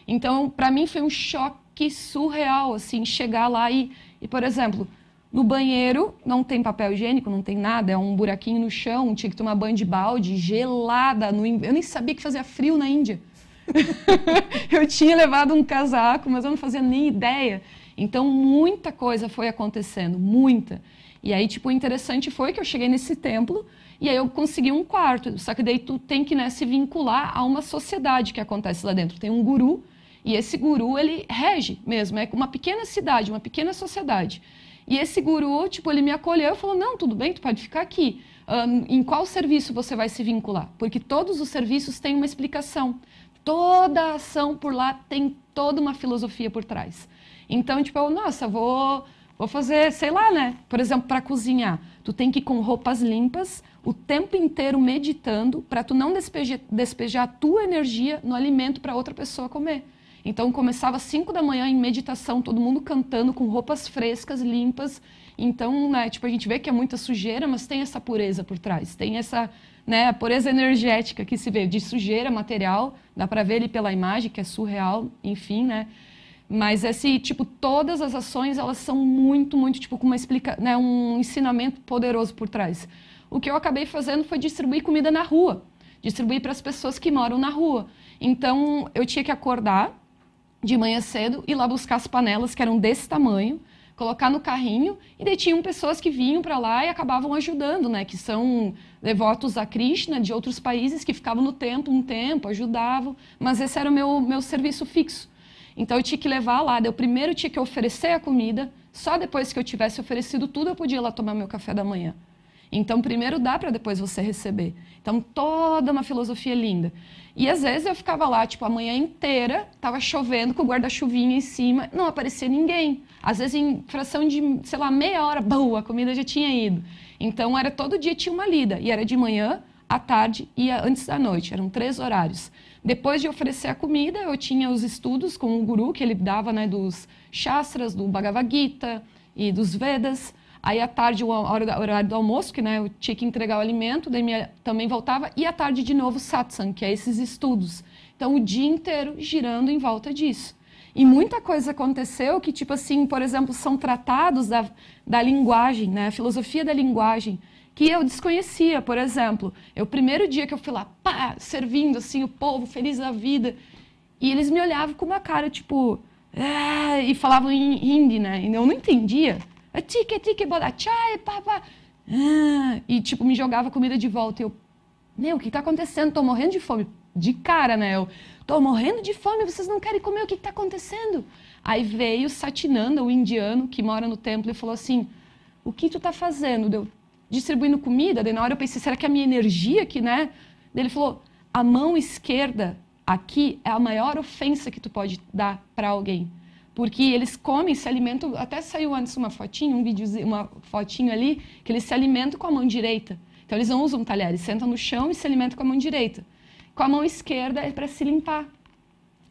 Então, para mim foi um choque surreal assim chegar lá e, e por exemplo, no banheiro não tem papel higiênico, não tem nada, é um buraquinho no chão, tinha que tomar banho de balde, gelada. No, eu nem sabia que fazia frio na Índia. [LAUGHS] eu tinha levado um casaco, mas eu não fazia nem ideia. Então, muita coisa foi acontecendo, muita. E aí, tipo, o interessante foi que eu cheguei nesse templo e aí eu consegui um quarto. Só que daí tu tem que né, se vincular a uma sociedade que acontece lá dentro. Tem um guru e esse guru, ele rege mesmo. É uma pequena cidade, uma pequena sociedade. E esse guru, tipo, ele me acolheu e falou, não, tudo bem, tu pode ficar aqui. Um, em qual serviço você vai se vincular? Porque todos os serviços têm uma explicação. Toda ação por lá tem toda uma filosofia por trás. Então, tipo, eu, nossa, vou Vou fazer, sei lá, né? Por exemplo, para cozinhar, tu tem que ir com roupas limpas o tempo inteiro meditando para tu não despejar, despejar a tua energia no alimento para outra pessoa comer. Então começava às 5 da manhã em meditação, todo mundo cantando com roupas frescas, limpas. Então, né, tipo, a gente vê que é muita sujeira, mas tem essa pureza por trás, tem essa, né, pureza energética que se vê de sujeira material, dá para ver ali pela imagem que é surreal, enfim, né? Mas esse é tipo, todas as ações, elas são muito, muito tipo com uma explica, né, um ensinamento poderoso por trás. O que eu acabei fazendo foi distribuir comida na rua, distribuir para as pessoas que moram na rua. Então, eu tinha que acordar de manhã cedo e lá buscar as panelas que eram desse tamanho, colocar no carrinho e daí tinham pessoas que vinham para lá e acabavam ajudando, né, que são devotos a Krishna de outros países que ficavam no templo um tempo, ajudavam, mas esse era o meu meu serviço fixo. Então eu tinha que levar lá, eu primeiro tinha que oferecer a comida, só depois que eu tivesse oferecido tudo eu podia ir lá tomar meu café da manhã. Então primeiro dá para depois você receber. Então toda uma filosofia linda. E às vezes eu ficava lá, tipo, a manhã inteira, tava chovendo com o guarda-chuvinha em cima, não aparecia ninguém. Às vezes em fração de, sei lá, meia hora, boa, a comida já tinha ido. Então era todo dia tinha uma lida e era de manhã, à tarde e antes da noite. Eram três horários. Depois de oferecer a comida, eu tinha os estudos com o guru, que ele dava né, dos Shastras, do Bhagavad Gita e dos Vedas. Aí, à tarde, o horário do almoço, que né, eu tinha que entregar o alimento, daí minha, também voltava. E à tarde, de novo, satsang, que é esses estudos. Então, o dia inteiro girando em volta disso. E muita coisa aconteceu que, tipo assim, por exemplo, são tratados da, da linguagem, né? A filosofia da linguagem que eu desconhecia, por exemplo. Eu, é o primeiro dia que eu fui lá, pá, servindo assim o povo, feliz da vida. E eles me olhavam com uma cara tipo. Ah, e falavam em hindi, né? E eu não entendia. É tique, tique, bolachai, pá, pá. Ah, e tipo, me jogava comida de volta. E eu, meu, o que tá acontecendo? Tô morrendo de fome. De cara, né? Eu, tô morrendo de fome, vocês não querem comer, o que, que tá acontecendo? Aí veio Satinanda, o indiano que mora no templo, e falou assim: O que tu tá fazendo? Deu, distribuindo comida. Daí na hora eu pensei, será que é a minha energia aqui, né? Daí ele falou, a mão esquerda aqui é a maior ofensa que tu pode dar para alguém. Porque eles comem, se alimentam, até saiu antes uma fotinho, um videozinho, uma fotinho ali, que eles se alimentam com a mão direita. Então eles não usam talher, eles sentam no chão e se alimentam com a mão direita. Com a mão esquerda é para se limpar.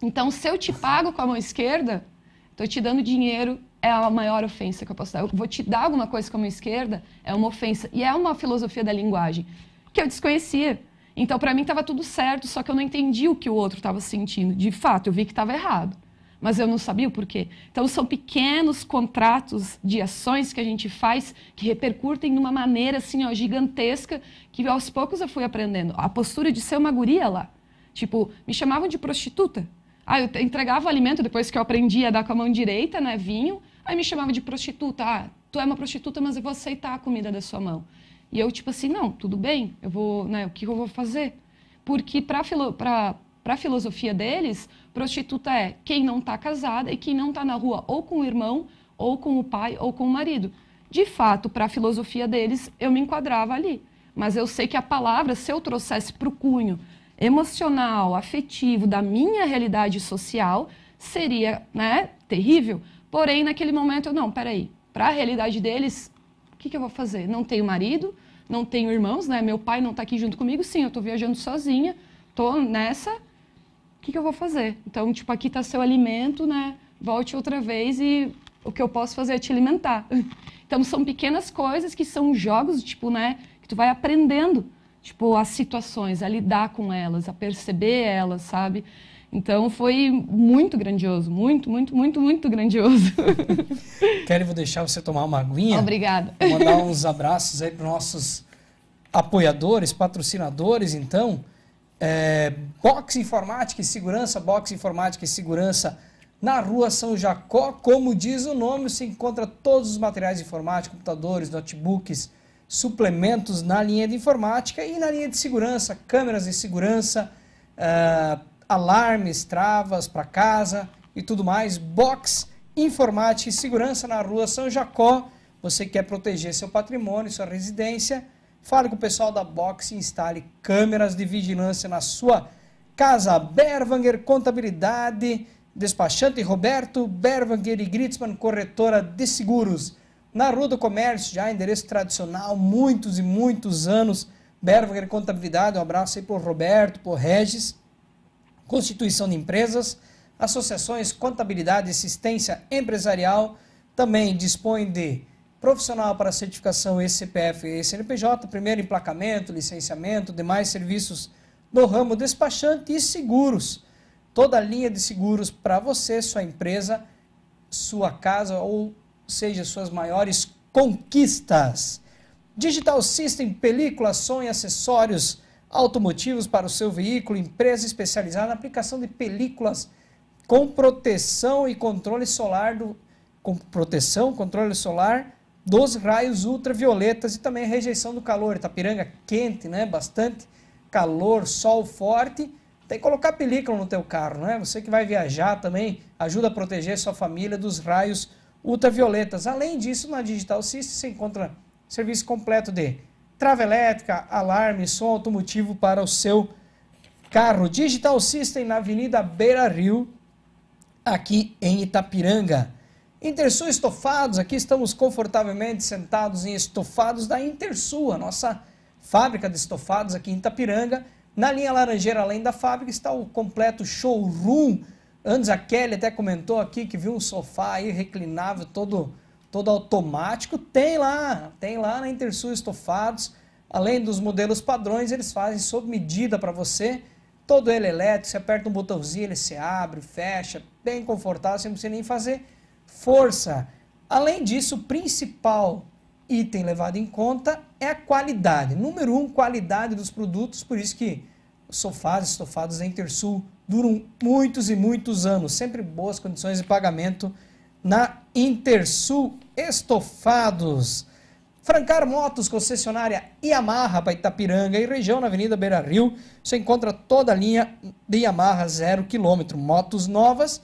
Então, se eu te pago com a mão esquerda, estou te dando dinheiro é a maior ofensa que eu posso dar. Eu vou te dar alguma coisa como esquerda, é uma ofensa. E é uma filosofia da linguagem que eu desconhecia. Então, para mim, estava tudo certo, só que eu não entendi o que o outro estava sentindo. De fato, eu vi que estava errado, mas eu não sabia o porquê. Então, são pequenos contratos de ações que a gente faz que repercutem de uma maneira assim, ó, gigantesca, que aos poucos eu fui aprendendo. A postura de ser uma guria lá. Tipo, me chamavam de prostituta. Ah, eu entregava alimento depois que eu aprendi a dar com a mão direita, né, vinho, Aí me chamava de prostituta. Ah, tu é uma prostituta, mas eu vou aceitar a comida da sua mão. E eu, tipo assim, não, tudo bem, eu vou, né, o que eu vou fazer? Porque para filo, a filosofia deles, prostituta é quem não está casada e quem não está na rua ou com o irmão, ou com o pai, ou com o marido. De fato, para a filosofia deles, eu me enquadrava ali. Mas eu sei que a palavra, se eu trouxesse para o cunho emocional, afetivo, da minha realidade social, seria né, terrível, Porém, naquele momento, eu, não, peraí, para a realidade deles, o que, que eu vou fazer? Não tenho marido, não tenho irmãos, né? Meu pai não está aqui junto comigo, sim, eu estou viajando sozinha, estou nessa, o que, que eu vou fazer? Então, tipo, aqui está seu alimento, né? Volte outra vez e o que eu posso fazer é te alimentar. [LAUGHS] Então, são pequenas coisas que são jogos, tipo, né? Que tu vai aprendendo, tipo, as situações, a lidar com elas, a perceber elas, sabe? Então foi muito grandioso, muito, muito, muito, muito grandioso. [LAUGHS] Kelly, vou deixar você tomar uma aguinha. Obrigada. Vou mandar uns abraços aí para nossos apoiadores, patrocinadores, então. É, Box Informática e Segurança, Box Informática e Segurança na rua São Jacó. Como diz o nome, se encontra todos os materiais informáticos, computadores, notebooks, suplementos na linha de informática e na linha de segurança, câmeras de segurança. Uh, alarmes, travas para casa e tudo mais, box, informática e segurança na rua São Jacó. Você quer proteger seu patrimônio, sua residência? Fale com o pessoal da Box e instale câmeras de vigilância na sua casa. Berwanger Contabilidade, despachante Roberto, Berwanger e Gritzmann corretora de seguros. Na Rua do Comércio, já endereço tradicional, muitos e muitos anos. Berwanger Contabilidade, um abraço aí pro Roberto, pro Regis constituição de empresas, associações, contabilidade, assistência empresarial, também dispõe de profissional para certificação ECPF e CNPJ, primeiro emplacamento, licenciamento, demais serviços no ramo despachante e seguros. Toda a linha de seguros para você, sua empresa, sua casa ou seja, suas maiores conquistas. Digital System, película, som e acessórios automotivos para o seu veículo, empresa especializada na aplicação de películas com proteção e controle solar do, com proteção, controle solar dos raios ultravioletas e também rejeição do calor. Itapiranga é quente, né? Bastante calor, sol forte. Tem que colocar película no teu carro, né? Você que vai viajar também ajuda a proteger sua família dos raios ultravioletas. Além disso, na Digital System você encontra serviço completo de trava elétrica, alarme, som automotivo para o seu carro. Digital System na Avenida Beira Rio, aqui em Itapiranga. Intersul Estofados, aqui estamos confortavelmente sentados em estofados da Intersul, a nossa fábrica de estofados aqui em Itapiranga. Na linha laranjeira, além da fábrica, está o completo showroom. Antes a Kelly até comentou aqui que viu um sofá aí reclinável todo todo automático, tem lá, tem lá na Intersul estofados. Além dos modelos padrões, eles fazem sob medida para você. Todo ele elétrico, você aperta um botãozinho, ele se abre, fecha, bem confortável, você não precisa nem fazer força. Além disso, o principal item levado em conta é a qualidade. Número um, qualidade dos produtos, por isso que sofás estofados da Intersul duram muitos e muitos anos. Sempre boas condições de pagamento na Intersul estofados. Francar Motos, concessionária Yamaha para Itapiranga e região na Avenida Beira Rio. Você encontra toda a linha de Yamaha zero quilômetro. Motos novas,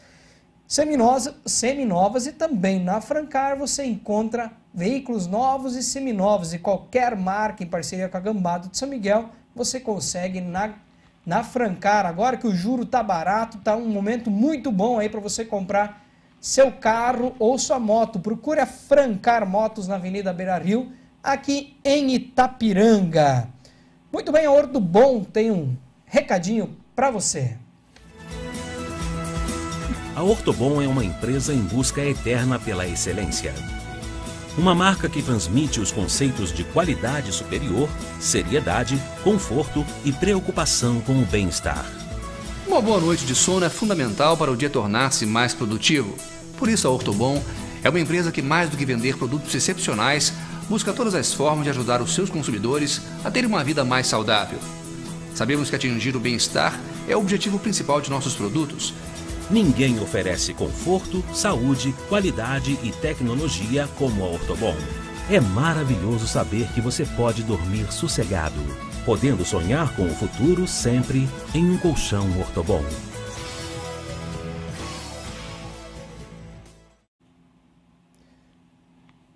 seminovas, e também na Francar você encontra veículos novos e seminovos. E qualquer marca em parceria com a Gambado de São Miguel você consegue na, na Francar. Agora que o juro está barato, está um momento muito bom aí para você comprar seu carro ou sua moto. Procure francar motos na Avenida Beira Rio, aqui em Itapiranga. Muito bem, a do Bom tem um recadinho para você. A Ortobom é uma empresa em busca eterna pela excelência. Uma marca que transmite os conceitos de qualidade superior, seriedade, conforto e preocupação com o bem-estar uma boa noite de sono é fundamental para o dia tornar-se mais produtivo. Por isso, a Ortobon é uma empresa que, mais do que vender produtos excepcionais, busca todas as formas de ajudar os seus consumidores a terem uma vida mais saudável. Sabemos que atingir o bem-estar é o objetivo principal de nossos produtos. Ninguém oferece conforto, saúde, qualidade e tecnologia como a Ortobon. É maravilhoso saber que você pode dormir sossegado podendo sonhar com o futuro sempre em um colchão ortobom.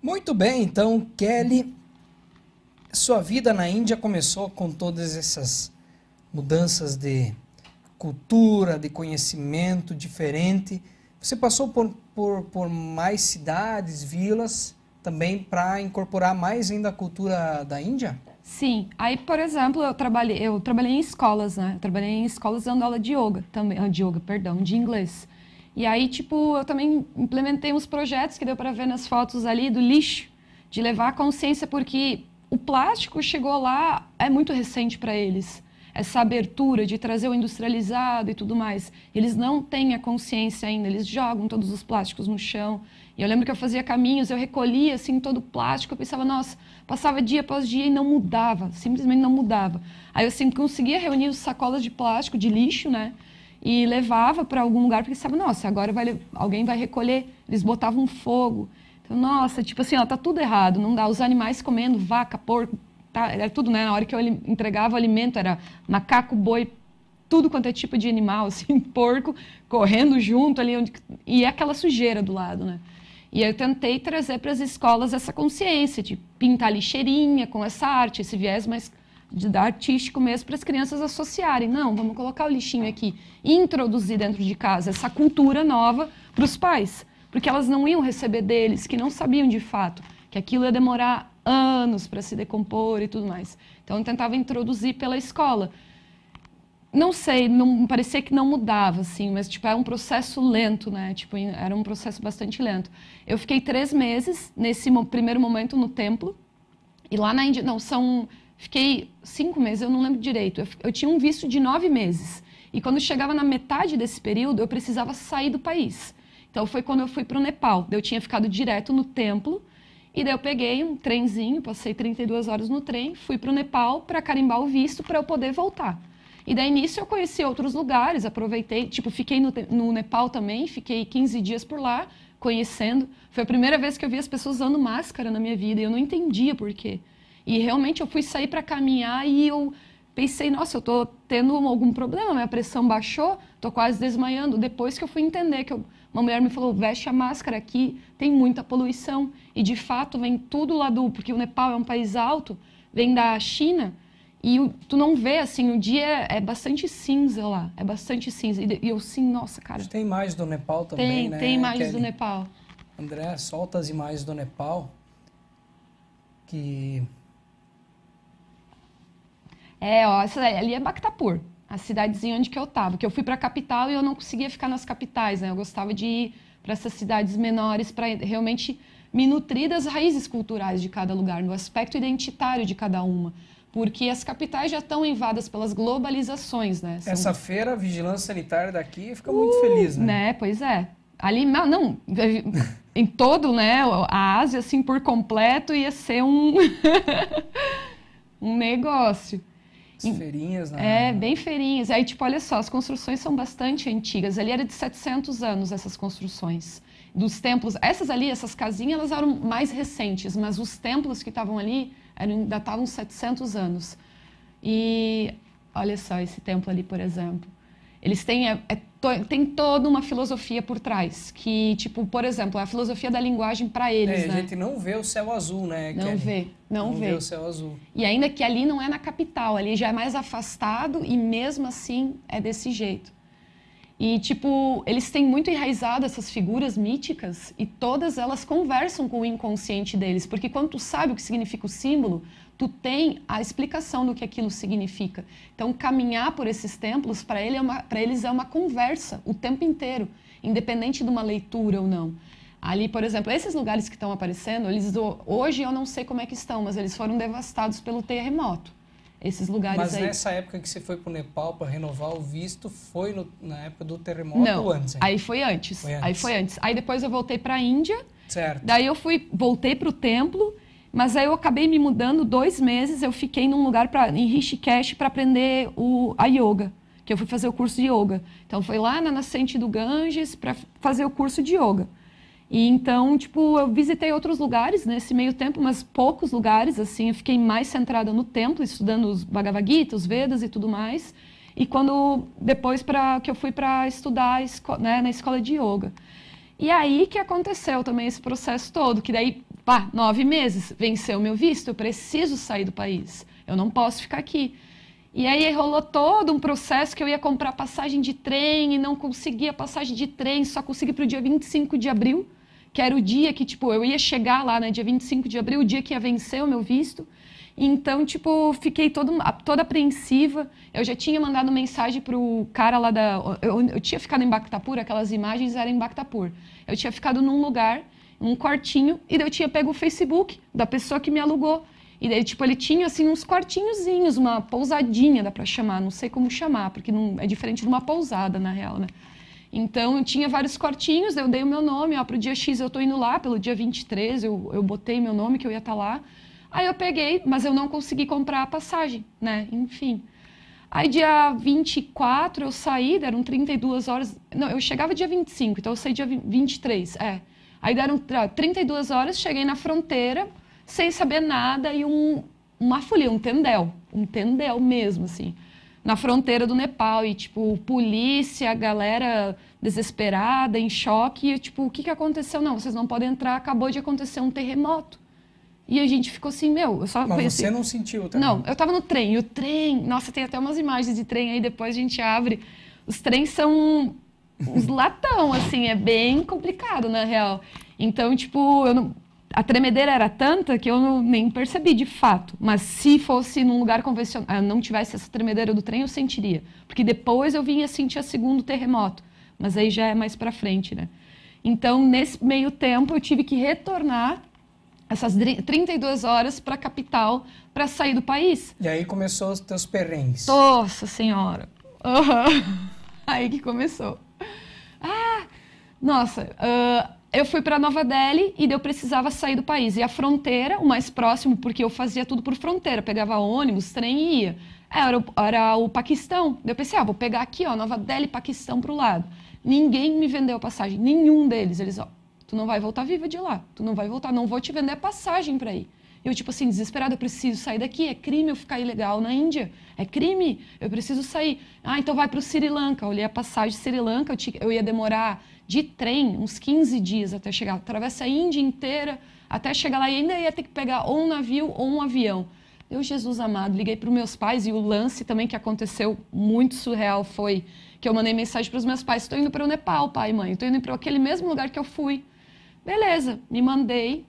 Muito bem, então, Kelly, sua vida na Índia começou com todas essas mudanças de cultura, de conhecimento diferente. Você passou por, por, por mais cidades, vilas, também para incorporar mais ainda a cultura da Índia? Sim. Aí, por exemplo, eu trabalhei, eu trabalhei em escolas, né? Eu trabalhei em escolas dando aula de yoga também, ah, de yoga, perdão, de inglês. E aí, tipo, eu também implementei uns projetos que deu para ver nas fotos ali do lixo, de levar a consciência porque o plástico chegou lá é muito recente para eles. Essa abertura de trazer o industrializado e tudo mais. Eles não têm a consciência ainda, eles jogam todos os plásticos no chão. E eu lembro que eu fazia caminhos, eu recolhia assim todo o plástico, eu pensava, nossa, Passava dia após dia e não mudava, simplesmente não mudava. Aí eu sempre assim, conseguia reunir os sacolas de plástico, de lixo, né? E levava para algum lugar, porque sabe, nossa, agora vai, alguém vai recolher. Eles botavam fogo. Então, nossa, tipo assim, ó, tá tudo errado, não dá. Os animais comendo, vaca, porco, tá, era tudo, né? Na hora que eu entregava o alimento, era macaco, boi, tudo quanto é tipo de animal, [LAUGHS] assim, porco, correndo junto ali. Onde... E aquela sujeira do lado, né? E eu tentei trazer para as escolas essa consciência de pintar lixeirinha com essa arte, esse viés mais de dar artístico mesmo para as crianças associarem. Não, vamos colocar o lixinho aqui e introduzir dentro de casa essa cultura nova para os pais, porque elas não iam receber deles, que não sabiam de fato que aquilo ia demorar anos para se decompor e tudo mais. Então eu tentava introduzir pela escola, não sei, não parecia que não mudava, assim, mas tipo, era um processo lento, né? Tipo, era um processo bastante lento. Eu fiquei três meses nesse mo primeiro momento no templo, e lá na Índia. Não, são. Fiquei cinco meses, eu não lembro direito. Eu, eu tinha um visto de nove meses. E quando chegava na metade desse período, eu precisava sair do país. Então foi quando eu fui para o Nepal. Eu tinha ficado direto no templo. E daí eu peguei um trenzinho, passei 32 horas no trem, fui para o Nepal para carimbar o visto para eu poder voltar. E daí nisso eu conheci outros lugares, aproveitei, tipo, fiquei no, no Nepal também, fiquei 15 dias por lá, conhecendo. Foi a primeira vez que eu vi as pessoas usando máscara na minha vida e eu não entendia por quê. E realmente eu fui sair para caminhar e eu pensei, nossa, eu tô tendo algum problema, minha pressão baixou, tô quase desmaiando. Depois que eu fui entender que eu, uma mulher me falou, veste a máscara aqui, tem muita poluição. E de fato vem tudo lá do, porque o Nepal é um país alto, vem da China, e tu não vê, assim, o dia é bastante cinza lá, é bastante cinza. E eu, sim, nossa, cara. Tem imagens do Nepal também, tem, né? Tem imagens Kelly? do Nepal. André, solta as imagens do Nepal. Que. É, ó, essa ali é Bhaktapur, a cidadezinha onde que eu tava. Que eu fui pra capital e eu não conseguia ficar nas capitais, né? Eu gostava de ir para essas cidades menores para realmente me nutrir das raízes culturais de cada lugar, do aspecto identitário de cada uma porque as capitais já estão invadas pelas globalizações, né? São... Essa feira, a vigilância sanitária daqui fica uh, muito feliz, né? né? Pois é. Ali, não, é, em todo, né, a Ásia, assim, por completo, ia ser um, [LAUGHS] um negócio. As feirinhas, né? É, bem feirinhas. Aí, tipo, olha só, as construções são bastante antigas. Ali era de 700 anos, essas construções. Dos templos, essas ali, essas casinhas, elas eram mais recentes, mas os templos que estavam ali ainda estava 700 anos. E olha só esse templo ali, por exemplo. Eles têm, é, é to, tem toda uma filosofia por trás, que, tipo, por exemplo, é a filosofia da linguagem para eles, é, né? A gente não vê o céu azul, né? Não Kelly? vê, não, não vê. vê. o céu azul. E ainda que ali não é na capital, ali já é mais afastado e mesmo assim é desse jeito. E, tipo, eles têm muito enraizado essas figuras míticas e todas elas conversam com o inconsciente deles, porque quando tu sabe o que significa o símbolo, tu tem a explicação do que aquilo significa. Então, caminhar por esses templos, para ele é eles é uma conversa o tempo inteiro, independente de uma leitura ou não. Ali, por exemplo, esses lugares que estão aparecendo, eles hoje eu não sei como é que estão, mas eles foram devastados pelo terremoto esses lugares Mas aí. Mas nessa época que você foi para o Nepal para renovar o visto, foi no, na época do terremoto Não, ou antes? Não, Aí foi antes, foi antes. Aí foi antes. Aí depois eu voltei para a Índia. Certo. Daí eu fui, voltei para o templo, mas aí eu acabei me mudando dois meses. Eu fiquei num lugar pra, em Rishikesh para aprender o, a yoga, que eu fui fazer o curso de yoga. Então foi lá na nascente do Ganges para fazer o curso de yoga. E então, tipo, eu visitei outros lugares nesse meio tempo, mas poucos lugares, assim, eu fiquei mais centrada no templo, estudando os Bhagavad Gita, os Vedas e tudo mais. E quando depois para que eu fui para estudar né, na escola de yoga. E aí que aconteceu também esse processo todo, que daí, pá, nove meses, venceu meu visto, eu preciso sair do país, eu não posso ficar aqui. E aí rolou todo um processo que eu ia comprar passagem de trem e não conseguia passagem de trem, só consegui para o dia 25 de abril que era o dia que, tipo, eu ia chegar lá, né, dia 25 de abril, o dia que ia vencer o meu visto. Então, tipo, fiquei todo, toda apreensiva. Eu já tinha mandado mensagem pro cara lá da. Eu, eu tinha ficado em Bactapur, aquelas imagens eram em Bactapur. Eu tinha ficado num lugar, num quartinho, e daí eu tinha pego o Facebook da pessoa que me alugou. E daí, tipo, ele tinha, assim, uns quartinhozinhos, uma pousadinha, dá pra chamar, não sei como chamar, porque não, é diferente de uma pousada, na real, né? Então, eu tinha vários cortinhos, eu dei o meu nome, ó, pro dia X eu tô indo lá, pelo dia 23 eu, eu botei meu nome que eu ia estar tá lá. Aí eu peguei, mas eu não consegui comprar a passagem, né? Enfim. Aí dia 24 eu saí, deram 32 horas. Não, eu chegava dia 25, então eu saí dia 23, é. Aí deram 32 horas, cheguei na fronteira, sem saber nada, e um, uma folia, um tendel. Um tendel mesmo, assim na fronteira do Nepal e, tipo, polícia, galera desesperada, em choque. E, tipo, o que, que aconteceu? Não, vocês não podem entrar, acabou de acontecer um terremoto. E a gente ficou assim, meu, eu só Mas pensei, você assim, não sentiu também? Não, eu tava no trem, e o trem, nossa, tem até umas imagens de trem aí, depois a gente abre. Os trens são uns latão, assim, é bem complicado, na real. Então, tipo, eu não, a tremedeira era tanta que eu nem percebi de fato. Mas se fosse num lugar convencional, ah, não tivesse essa tremedeira do trem, eu sentiria. Porque depois eu vinha sentir a segundo terremoto. Mas aí já é mais para frente, né? Então, nesse meio tempo, eu tive que retornar essas 32 horas para a capital para sair do país. E aí começou os teus perrengues. Nossa Senhora! Uhum. [LAUGHS] Aí que começou. Ah, nossa, uh, eu fui para Nova Delhi e eu precisava sair do país. E a fronteira, o mais próximo, porque eu fazia tudo por fronteira, pegava ônibus, trem e ia. É, era o, era o Paquistão. Eu pensei, ah, vou pegar aqui, ó, Nova Delhi, Paquistão para o lado. Ninguém me vendeu passagem, nenhum deles. Eles, ó, tu não vai voltar viva de lá, tu não vai voltar, não vou te vender passagem para ir. Eu, tipo assim, desesperada, eu preciso sair daqui. É crime eu ficar ilegal na Índia. É crime, eu preciso sair. Ah, então vai para o Sri Lanka. Olhei a passagem Sri Lanka, eu, tinha, eu ia demorar de trem uns 15 dias até chegar. Atravessa a Índia inteira até chegar lá e ainda ia ter que pegar ou um navio ou um avião. Eu, Jesus amado, liguei para os meus pais e o lance também que aconteceu muito surreal foi que eu mandei mensagem para os meus pais: estou indo para o Nepal, pai e mãe, estou indo para aquele mesmo lugar que eu fui. Beleza, me mandei.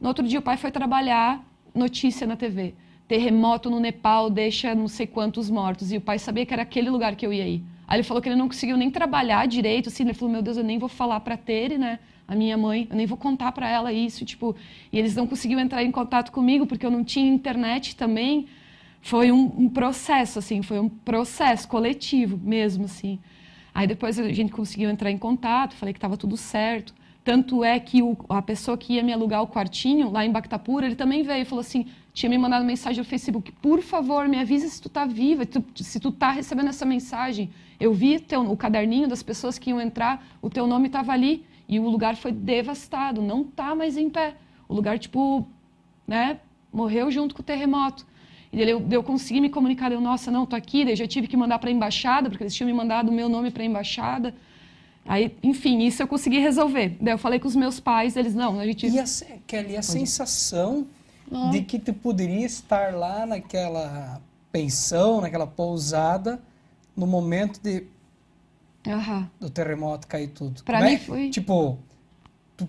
No outro dia, o pai foi trabalhar, notícia na TV: terremoto no Nepal deixa não sei quantos mortos. E o pai sabia que era aquele lugar que eu ia ir. Aí ele falou que ele não conseguiu nem trabalhar direito, assim, né? ele falou, meu Deus, eu nem vou falar para Tere, né? A minha mãe, eu nem vou contar para ela isso, tipo, e eles não conseguiram entrar em contato comigo porque eu não tinha internet também. Foi um, um processo, assim, foi um processo coletivo mesmo, assim. Aí depois a gente conseguiu entrar em contato, falei que estava tudo certo. Tanto é que o, a pessoa que ia me alugar o quartinho lá em Bactapura, ele também veio e falou assim: tinha me mandado mensagem no Facebook, por favor, me avisa se tu tá viva, tu, se tu tá recebendo essa mensagem. Eu vi teu, o caderninho das pessoas que iam entrar, o teu nome estava ali e o lugar foi devastado, não está mais em pé. O lugar, tipo, né, morreu junto com o terremoto. E eu, eu consegui me comunicar, eu, nossa, não, estou aqui, daí já tive que mandar para a embaixada, porque eles tinham me mandado o meu nome para a embaixada. Aí, enfim, isso eu consegui resolver. Daí eu falei com os meus pais, eles, não, a gente... E a, Kelly, a sensação não. de que tu poderia estar lá naquela pensão, naquela pousada, no momento de uhum. do terremoto cair tudo. Para é mim é? foi tipo tu,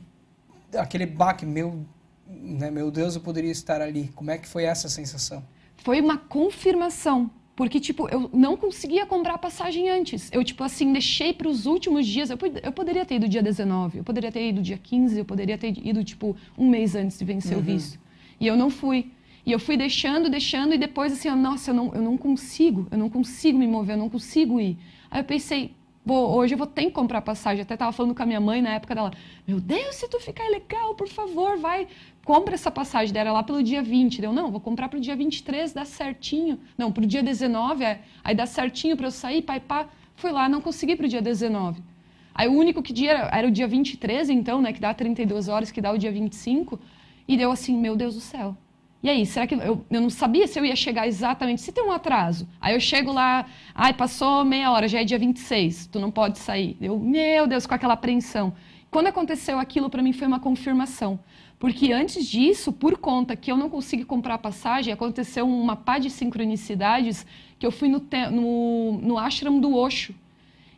aquele baque meu, né, meu Deus, eu poderia estar ali. Como é que foi essa sensação? Foi uma confirmação, porque tipo eu não conseguia comprar passagem antes. Eu tipo assim deixei para os últimos dias. Eu, eu poderia ter ido dia 19, eu poderia ter ido dia 15, eu poderia ter ido tipo um mês antes de vencer uhum. o visto. E eu não fui. E eu fui deixando, deixando, e depois assim, eu, nossa, eu não, eu não consigo, eu não consigo me mover, eu não consigo ir. Aí eu pensei, Vou, hoje eu vou ter que comprar passagem. Até estava falando com a minha mãe na época dela, meu Deus, se tu ficar legal, por favor, vai, compra essa passagem. Daí era lá pelo dia 20. Deu, não, vou comprar pro dia 23, dá certinho. Não, pro dia 19, é, aí dá certinho para eu sair, pai, pá. Fui lá, não consegui pro dia 19. Aí o único que dia era, era o dia 23, então, né, que dá 32 horas, que dá o dia 25. E deu assim, meu Deus do céu, e aí, será que eu, eu não sabia se eu ia chegar exatamente? Se tem um atraso. Aí eu chego lá, ai, passou meia hora, já é dia 26, tu não pode sair. Eu, meu Deus, com aquela apreensão. Quando aconteceu aquilo, para mim foi uma confirmação. Porque antes disso, por conta que eu não consegui comprar a passagem, aconteceu uma pá de sincronicidades que eu fui no, no, no ashram do Osho.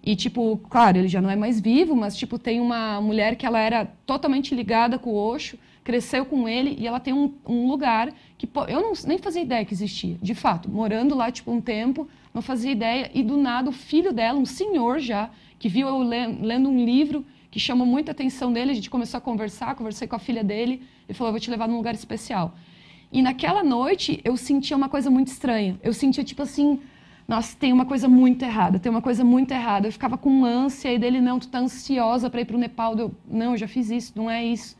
E, tipo, claro, ele já não é mais vivo, mas, tipo, tem uma mulher que ela era totalmente ligada com o Osho cresceu com ele e ela tem um, um lugar que eu não, nem fazia ideia que existia, de fato. Morando lá, tipo, um tempo, não fazia ideia. E do nada, o filho dela, um senhor já, que viu eu lendo, lendo um livro que chamou muita atenção dele, a gente começou a conversar, conversei com a filha dele, ele falou, eu vou te levar num lugar especial. E naquela noite, eu sentia uma coisa muito estranha. Eu sentia, tipo assim, nossa, tem uma coisa muito errada, tem uma coisa muito errada. Eu ficava com ânsia e dele, não, tu tá ansiosa para ir pro Nepal. Eu, não, eu já fiz isso, não é isso.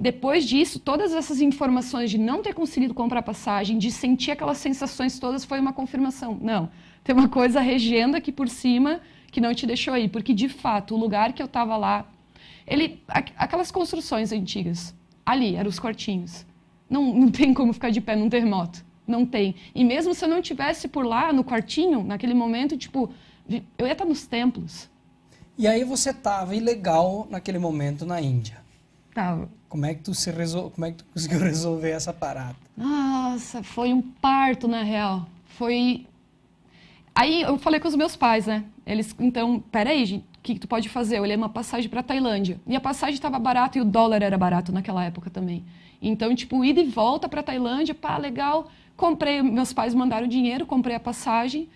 Depois disso, todas essas informações de não ter conseguido comprar passagem, de sentir aquelas sensações todas, foi uma confirmação. Não, tem uma coisa regendo aqui por cima que não te deixou aí, porque de fato o lugar que eu estava lá, ele, aquelas construções antigas, ali eram os quartinhos. Não, [LAUGHS] não tem como ficar de pé num terremoto, não tem. E mesmo se eu não tivesse por lá no quartinho, naquele momento, tipo, eu ia estar tá nos templos. E aí você estava ilegal naquele momento na Índia. Tava. Como é que tu se resol... como é que tu [LAUGHS] conseguiu resolver essa parada? Nossa, foi um parto na real. Foi Aí eu falei com os meus pais, né? Eles, então, peraí, gente, o que, que tu pode fazer? Eu olhei uma passagem para Tailândia. E a passagem estava barata e o dólar era barato naquela época também. Então, tipo, ida e volta para Tailândia, pá, legal. Comprei, meus pais mandaram dinheiro, comprei a passagem.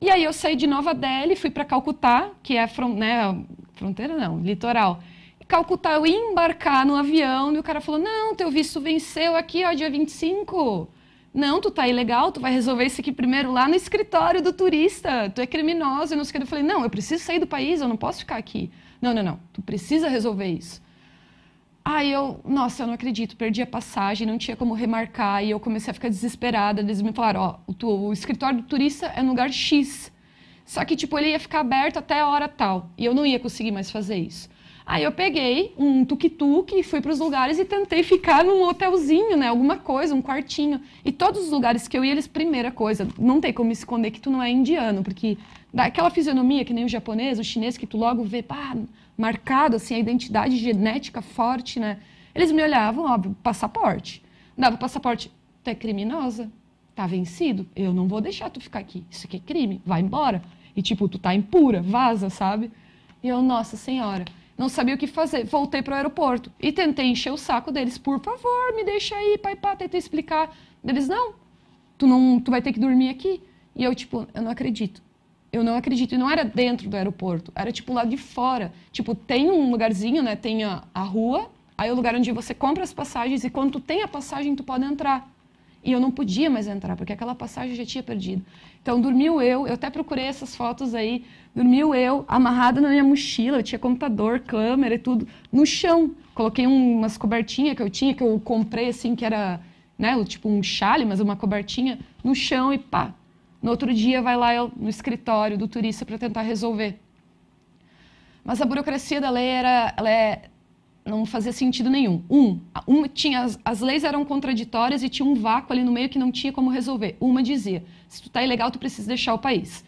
E aí eu saí de Nova Delhi, fui para Calcutá, que é né, fronteira não, litoral. Calcutá, eu ia embarcar no avião e o cara falou: Não, teu visto venceu aqui, ó, dia 25. Não, tu tá ilegal, tu vai resolver isso aqui primeiro lá no escritório do turista. Tu é criminoso, eu não sei o que. Eu falei: Não, eu preciso sair do país, eu não posso ficar aqui. Não, não, não, tu precisa resolver isso. Aí eu, nossa, eu não acredito, perdi a passagem, não tinha como remarcar, e eu comecei a ficar desesperada. Eles me falaram: Ó, o, o escritório do turista é no lugar X. Só que, tipo, ele ia ficar aberto até a hora tal, e eu não ia conseguir mais fazer isso. Aí eu peguei um tuk-tuk e fui para os lugares e tentei ficar num hotelzinho, né? Alguma coisa, um quartinho. E todos os lugares que eu ia, eles, primeira coisa, não tem como esconder que tu não é indiano, porque daquela fisionomia que nem o japonês, o chinês, que tu logo vê, pá, marcado, assim, a identidade genética forte, né? Eles me olhavam, óbvio, passaporte. Dava passaporte, tu é criminosa, tá vencido, eu não vou deixar tu ficar aqui, isso aqui é crime, vai embora. E tipo, tu tá impura, vaza, sabe? E eu, nossa senhora. Não sabia o que fazer. Voltei para o aeroporto e tentei encher o saco deles. Por favor, me deixa aí, pai, pá. Tentei explicar. Eles, não, tu não, tu vai ter que dormir aqui. E eu, tipo, eu não acredito. Eu não acredito. E não era dentro do aeroporto, era, tipo, lá de fora. Tipo, tem um lugarzinho, né? Tem a, a rua, aí é o lugar onde você compra as passagens e quando tu tem a passagem, tu pode entrar. E eu não podia mais entrar, porque aquela passagem eu já tinha perdido. Então dormiu eu, eu até procurei essas fotos aí, dormiu eu, amarrada na minha mochila, eu tinha computador, câmera e tudo, no chão. Coloquei umas cobertinhas que eu tinha, que eu comprei assim, que era, né, tipo um chale, mas uma cobertinha, no chão e pá. No outro dia vai lá eu, no escritório do turista para tentar resolver. Mas a burocracia da lei era, ela é não fazia sentido nenhum. Um, um tinha, as, as, leis eram contraditórias e tinha um vácuo ali no meio que não tinha como resolver. Uma dizia: se tu está ilegal, tu precisa deixar o país.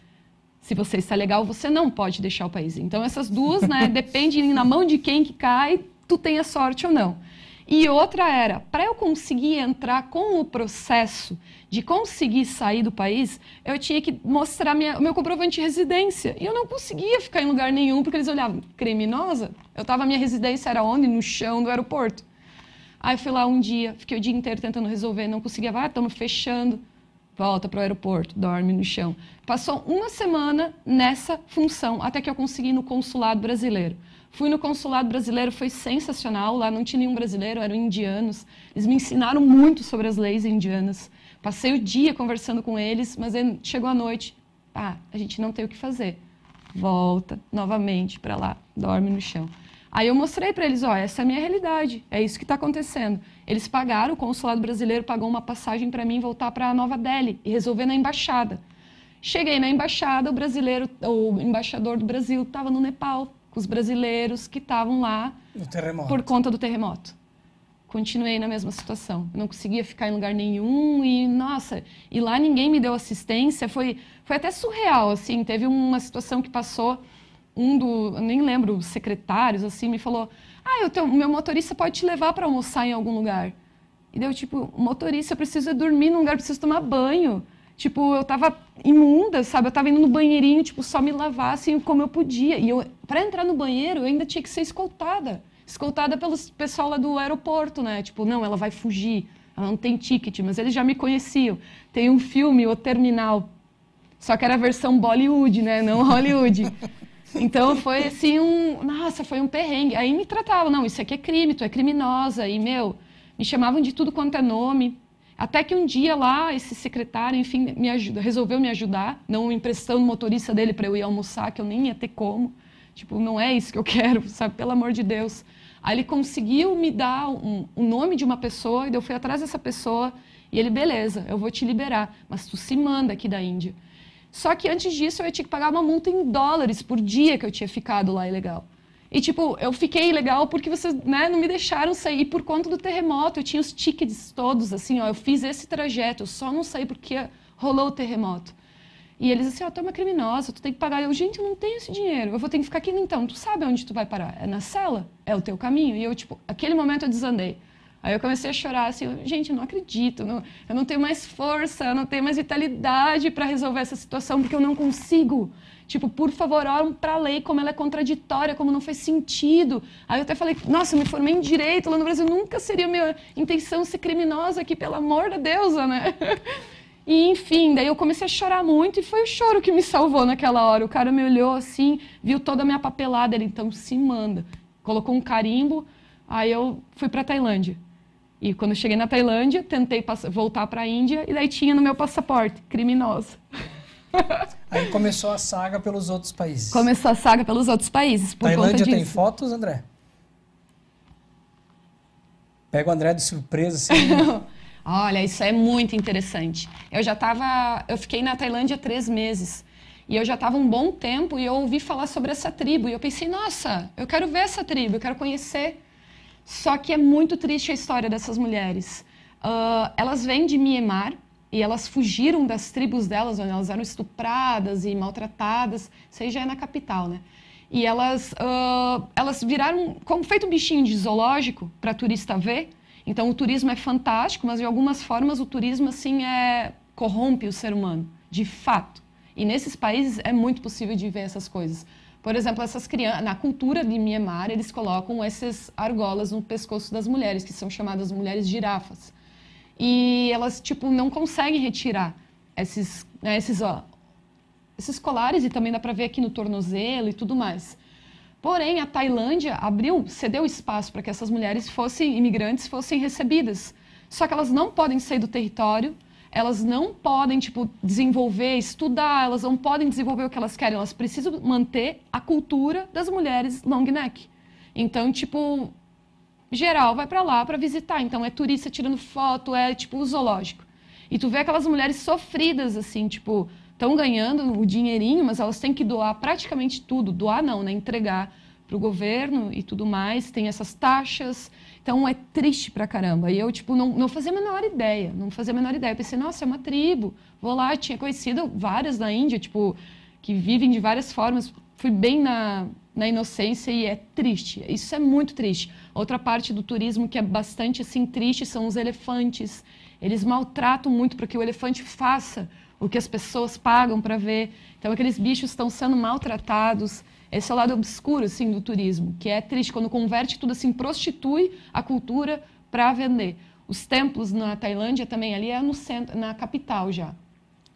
Se você está legal, você não pode deixar o país. Então, essas duas, né, [LAUGHS] dependem na mão de quem que cai, tu tenha sorte ou não. E outra era, para eu conseguir entrar com o processo, de conseguir sair do país, eu tinha que mostrar o meu comprovante de residência. E eu não conseguia ficar em lugar nenhum, porque eles olhavam, criminosa? Eu tava, minha residência era onde? No chão do aeroporto. Aí fui lá um dia, fiquei o dia inteiro tentando resolver, não conseguia, ah, estamos fechando. Volta para o aeroporto, dorme no chão. Passou uma semana nessa função, até que eu consegui ir no consulado brasileiro. Fui no consulado brasileiro, foi sensacional. Lá não tinha nenhum brasileiro, eram indianos. Eles me ensinaram muito sobre as leis indianas. Passei o dia conversando com eles, mas chegou a noite. Ah, a gente não tem o que fazer. Volta novamente para lá, dorme no chão. Aí eu mostrei para eles, ó, essa é a minha realidade, é isso que está acontecendo. Eles pagaram, o consulado brasileiro pagou uma passagem para mim voltar para Nova Delhi e resolver na embaixada. Cheguei na embaixada, o brasileiro, o embaixador do Brasil estava no Nepal com os brasileiros que estavam lá por conta do terremoto continuei na mesma situação. Eu não conseguia ficar em lugar nenhum e, nossa, e lá ninguém me deu assistência. Foi, foi até surreal, assim. Teve uma situação que passou, um do, nem lembro, secretários, assim, me falou, ah, eu tenho, meu motorista pode te levar para almoçar em algum lugar. E deu, tipo, motorista, eu preciso dormir num lugar, preciso tomar banho. Tipo, eu tava imunda, sabe? Eu tava indo no banheirinho, tipo, só me lavar, assim, como eu podia. E eu, para entrar no banheiro, eu ainda tinha que ser escoltada escoltada pelo pessoal lá do aeroporto, né? Tipo, não, ela vai fugir, ela não tem ticket, mas eles já me conheciam. Tem um filme, O Terminal, só que era a versão Bollywood, né? Não Hollywood. [LAUGHS] Então foi assim um, nossa, foi um perrengue. Aí me tratavam, não, isso aqui é crime, tu é criminosa e meu, me chamavam de tudo quanto é nome. Até que um dia lá esse secretário, enfim, me ajuda, resolveu me ajudar, não emprestando o motorista dele para eu ir almoçar, que eu nem ia ter como. Tipo, não é isso que eu quero, sabe? Pelo amor de Deus. Aí ele conseguiu me dar um, o nome de uma pessoa, e eu fui atrás dessa pessoa, e ele, beleza, eu vou te liberar, mas tu se manda aqui da Índia. Só que antes disso eu tinha que pagar uma multa em dólares por dia que eu tinha ficado lá ilegal. E tipo, eu fiquei ilegal porque vocês né, não me deixaram sair. por conta do terremoto, eu tinha os tickets todos, assim, ó, eu fiz esse trajeto, eu só não saí porque rolou o terremoto. E eles assim, ó, oh, uma criminosa, tu tem que pagar. Eu, gente, eu não tenho esse dinheiro, eu vou ter que ficar aqui então. Tu sabe onde tu vai parar? É na cela? É o teu caminho? E eu, tipo, aquele momento eu desandei. Aí eu comecei a chorar assim, gente, eu não acredito, não, eu não tenho mais força, eu não tenho mais vitalidade para resolver essa situação, porque eu não consigo. Tipo, por favor, olhem para a lei como ela é contraditória, como não faz sentido. Aí eu até falei, nossa, eu me formei em direito lá no Brasil, nunca seria minha intenção ser criminosa aqui, pelo amor da deusa né? [LAUGHS] E enfim, daí eu comecei a chorar muito e foi o choro que me salvou naquela hora. O cara me olhou assim, viu toda a minha papelada, ele então se manda. Colocou um carimbo, aí eu fui para Tailândia. E quando eu cheguei na Tailândia, tentei voltar para a Índia e daí tinha no meu passaporte, criminosa. [LAUGHS] Aí começou a saga pelos outros países. Começou a saga pelos outros países. Tailândia tem fotos, André? Pega o André de surpresa assim. [LAUGHS] Olha, isso é muito interessante. Eu já estava, eu fiquei na Tailândia três meses e eu já estava um bom tempo e eu ouvi falar sobre essa tribo e eu pensei, nossa, eu quero ver essa tribo, eu quero conhecer. Só que é muito triste a história dessas mulheres. Uh, elas vêm de Myanmar e elas fugiram das tribos delas, onde elas eram estupradas e maltratadas. Isso aí já é na capital, né? E elas, uh, elas viraram como feito um bichinho de zoológico para turista ver. Então o turismo é fantástico, mas de algumas formas o turismo assim é corrompe o ser humano, de fato. E nesses países é muito possível de ver essas coisas. Por exemplo, essas crianças, na cultura de Myanmar, eles colocam essas argolas no pescoço das mulheres, que são chamadas mulheres girafas. E elas tipo não conseguem retirar esses né, esses ó, esses colares e também dá para ver aqui no tornozelo e tudo mais. Porém, a Tailândia abriu, cedeu espaço para que essas mulheres fossem imigrantes, fossem recebidas. Só que elas não podem sair do território, elas não podem tipo desenvolver, estudar, elas não podem desenvolver o que elas querem, elas precisam manter a cultura das mulheres long neck. Então, tipo, geral vai para lá para visitar, então é turista tirando foto, é tipo o zoológico. E tu vê aquelas mulheres sofridas assim, tipo, estão ganhando o dinheirinho, mas elas têm que doar praticamente tudo. Doar não, né? Entregar para o governo e tudo mais. Tem essas taxas. Então é triste pra caramba. E eu, tipo, não, não fazia a menor ideia. Não fazia a menor ideia. Eu pensei, nossa, é uma tribo. Vou lá, tinha conhecido várias da Índia, tipo, que vivem de várias formas. Fui bem na, na inocência e é triste. Isso é muito triste. Outra parte do turismo que é bastante, assim, triste são os elefantes. Eles maltratam muito para que o elefante faça o que as pessoas pagam para ver. Então, aqueles bichos estão sendo maltratados. Esse é o lado obscuro, assim, do turismo, que é triste, quando converte tudo assim, prostitui a cultura para vender. Os templos na Tailândia também, ali é no centro, na capital já,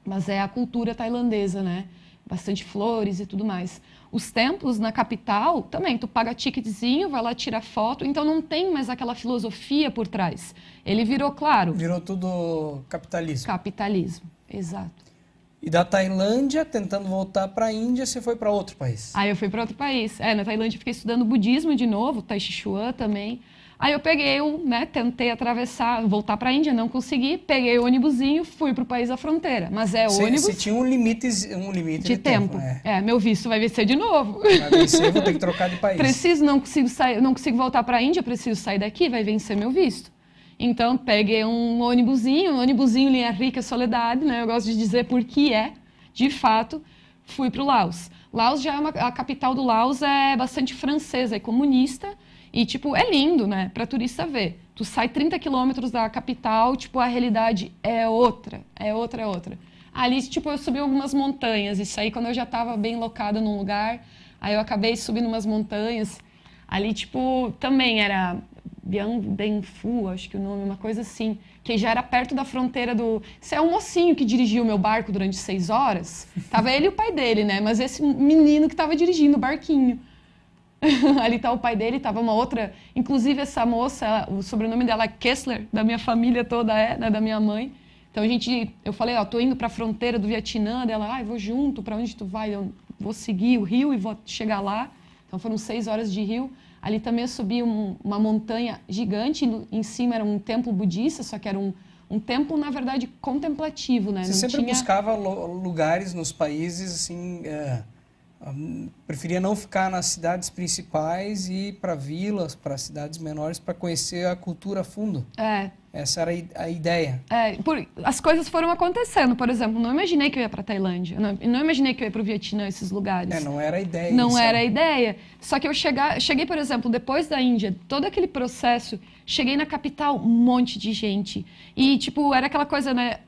mas é a cultura tailandesa, né? Bastante flores e tudo mais. Os templos na capital também, tu paga ticketzinho, vai lá tirar foto, então não tem mais aquela filosofia por trás. Ele virou, claro... Virou tudo capitalismo. Capitalismo. Exato. E da Tailândia, tentando voltar para a Índia, você foi para outro país? Aí eu fui para outro país. É, na Tailândia fiquei estudando budismo de novo, Tai Chi Chuan também. Aí eu peguei, né, tentei atravessar, voltar para a Índia, não consegui, peguei o ônibusinho, fui para o país da fronteira. Mas é cê, ônibus... Você tinha um limite, um limite de, de tempo. tempo é. é, meu visto vai vencer de novo. Vai vencer, vou ter que trocar de país. [LAUGHS] Preciso, não consigo sair, não consigo voltar para a Índia, preciso sair daqui, vai vencer meu visto. Então peguei um ônibusinho, um ônibusinho linha rica Soledade, né? Eu gosto de dizer por que é, de fato, fui para o Laos. Laos já é uma, a capital do Laos é bastante francesa e é comunista e tipo é lindo, né? Para turista ver. Tu sai 30 quilômetros da capital, tipo a realidade é outra, é outra, é outra. Ali tipo eu subi algumas montanhas, isso aí quando eu já estava bem locada num lugar, aí eu acabei subindo umas montanhas. Ali tipo também era Benfu, acho que é o nome, uma coisa assim, que já era perto da fronteira do. Isso é um mocinho que dirigiu o meu barco durante seis horas. Tava ele e o pai dele, né? Mas esse menino que estava dirigindo o barquinho. [LAUGHS] Ali tá o pai dele, tava uma outra. Inclusive, essa moça, o sobrenome dela é Kessler, da minha família toda é, né? Da minha mãe. Então a gente. Eu falei, ó, tô indo pra fronteira do Vietnã. Dela, ah, vou junto, para onde tu vai? Eu vou seguir o rio e vou chegar lá. Então foram seis horas de rio. Ali também eu subi um, uma montanha gigante, no, em cima era um templo budista, só que era um, um templo, na verdade, contemplativo, né? Você Não sempre tinha... buscava lugares nos países, assim... É preferia não ficar nas cidades principais e ir para vilas, para cidades menores, para conhecer a cultura a fundo. É, essa era a ideia. É, por, as coisas foram acontecendo. Por exemplo, não imaginei que eu ia para Tailândia. Não, não, imaginei que eu ia para o Vietnã, esses lugares. É, não era a ideia. Não isso. era a ideia. Só que eu chegar, cheguei, por exemplo, depois da Índia, todo aquele processo, cheguei na capital, um monte de gente. E, tipo, era aquela coisa, né?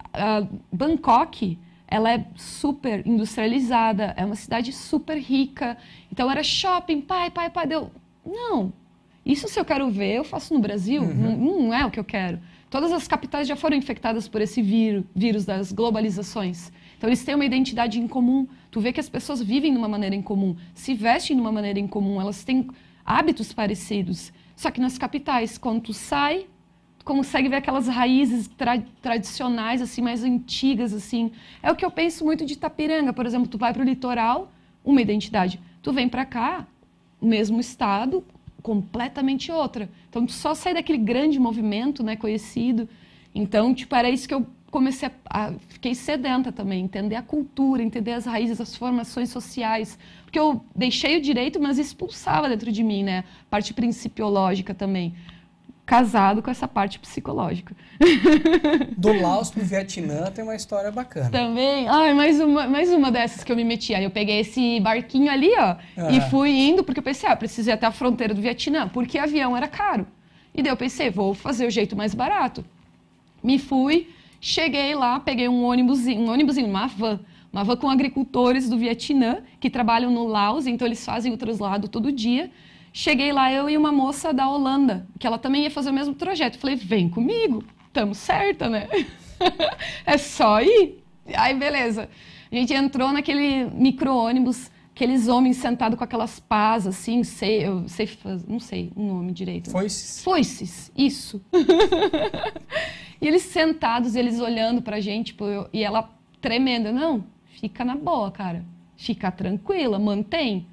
Bangkok, ela é super industrializada, é uma cidade super rica. Então era shopping, pai, pai, pai. Deu. Não, isso se eu quero ver, eu faço no Brasil. Uhum. Não, não, é o que eu quero. Todas as capitais já foram infectadas por esse vírus, vírus das globalizações. Então eles têm uma identidade em comum. Tu vê que as pessoas vivem de uma maneira em comum, se vestem de uma maneira em comum, elas têm hábitos parecidos. Só que nas capitais, quando tu sai, tu consegue ver aquelas raízes tra tradicionais assim mais antigas assim. É o que eu penso muito de Itapiranga, por exemplo, tu vai para o litoral, uma identidade. Tu vem para cá, o mesmo estado, completamente outra. Então, só sair daquele grande movimento, né, conhecido. Então, tipo, era isso que eu comecei a, a, fiquei sedenta também, entender a cultura, entender as raízes, as formações sociais, porque eu deixei o direito, mas expulsava dentro de mim, né, a parte principiológica também casado com essa parte psicológica. Do Laos pro Vietnã tem uma história bacana. Também. Ai, mais uma, mais uma dessas que eu me meti. Aí eu peguei esse barquinho ali, ó, e ah. fui indo, porque eu pensei, ah, preciso ir até a fronteira do Vietnã, porque avião era caro. E daí eu pensei, vou fazer o jeito mais barato. Me fui, cheguei lá, peguei um ônibus, um ônibus, uma van. Uma van com agricultores do Vietnã que trabalham no Laos, então eles fazem o traslado todo dia. Cheguei lá, eu e uma moça da Holanda, que ela também ia fazer o mesmo trajeto. Falei, vem comigo, estamos certa, né? [LAUGHS] é só ir. Aí, beleza. A gente entrou naquele micro-ônibus, aqueles homens sentados com aquelas pás, assim, sei, eu sei, não sei o nome direito. Foices? Foices, isso. [LAUGHS] e eles sentados, eles olhando pra gente, tipo, eu, e ela tremendo Não, fica na boa, cara. Fica tranquila, mantém.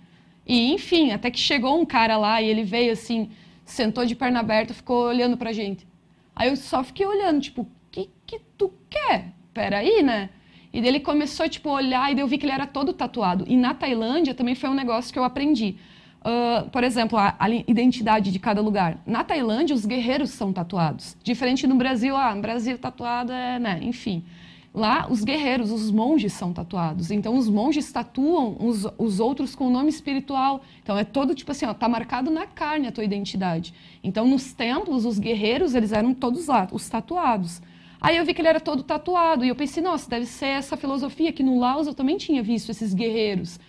E enfim, até que chegou um cara lá e ele veio assim, sentou de perna aberta, ficou olhando pra gente. Aí eu só fiquei olhando, tipo, que que tu quer? Peraí, né? E daí ele começou, tipo, a olhar e daí eu vi que ele era todo tatuado. E na Tailândia também foi um negócio que eu aprendi. Uh, por exemplo, a, a, identidade de cada lugar. Na Tailândia, os guerreiros são tatuados. Diferente no Brasil, ah, no Brasil tatuado é, né, enfim. Lá, os guerreiros, os monges são tatuados. Então, os monges tatuam os, os outros com o nome espiritual. Então, é todo tipo assim, ó, tá marcado na carne a tua identidade. Então, nos templos, os guerreiros, eles eram todos lá, os tatuados. Aí eu vi que ele era todo tatuado e eu pensei, nossa, deve ser essa filosofia que no Laos eu também tinha visto esses guerreiros,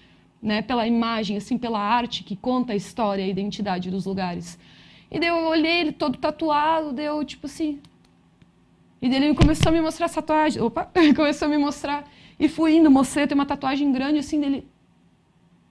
né, pela imagem, assim, pela arte que conta a história, a identidade dos lugares. E daí eu olhei ele todo tatuado, deu tipo assim, e dele ele começou a me mostrar as tatuagem, Opa, [LAUGHS] começou a me mostrar. E fui indo, mostrei, tem uma tatuagem grande assim dele.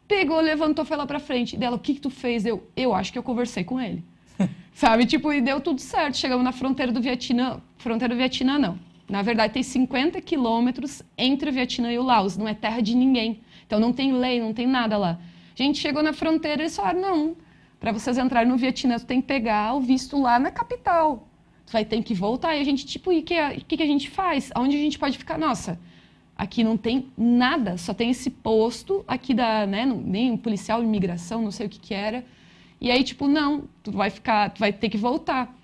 Pegou, levantou, foi lá pra frente. Dela, o que, que tu fez? Eu, eu acho que eu conversei com ele. [LAUGHS] Sabe? Tipo, e deu tudo certo. Chegamos na fronteira do Vietnã. Fronteira do Vietnã, não. Na verdade, tem 50 quilômetros entre o Vietnã e o Laos. Não é terra de ninguém. Então não tem lei, não tem nada lá. A gente chegou na fronteira e eles falaram: não, para vocês entrarem no Vietnã, tu tem que pegar o visto lá na capital vai ter que voltar. E a gente, tipo, e o que, que, que a gente faz? Onde a gente pode ficar? Nossa, aqui não tem nada, só tem esse posto aqui da, né, nem um policial, imigração, não sei o que que era. E aí, tipo, não, tu vai ficar, tu vai ter que voltar.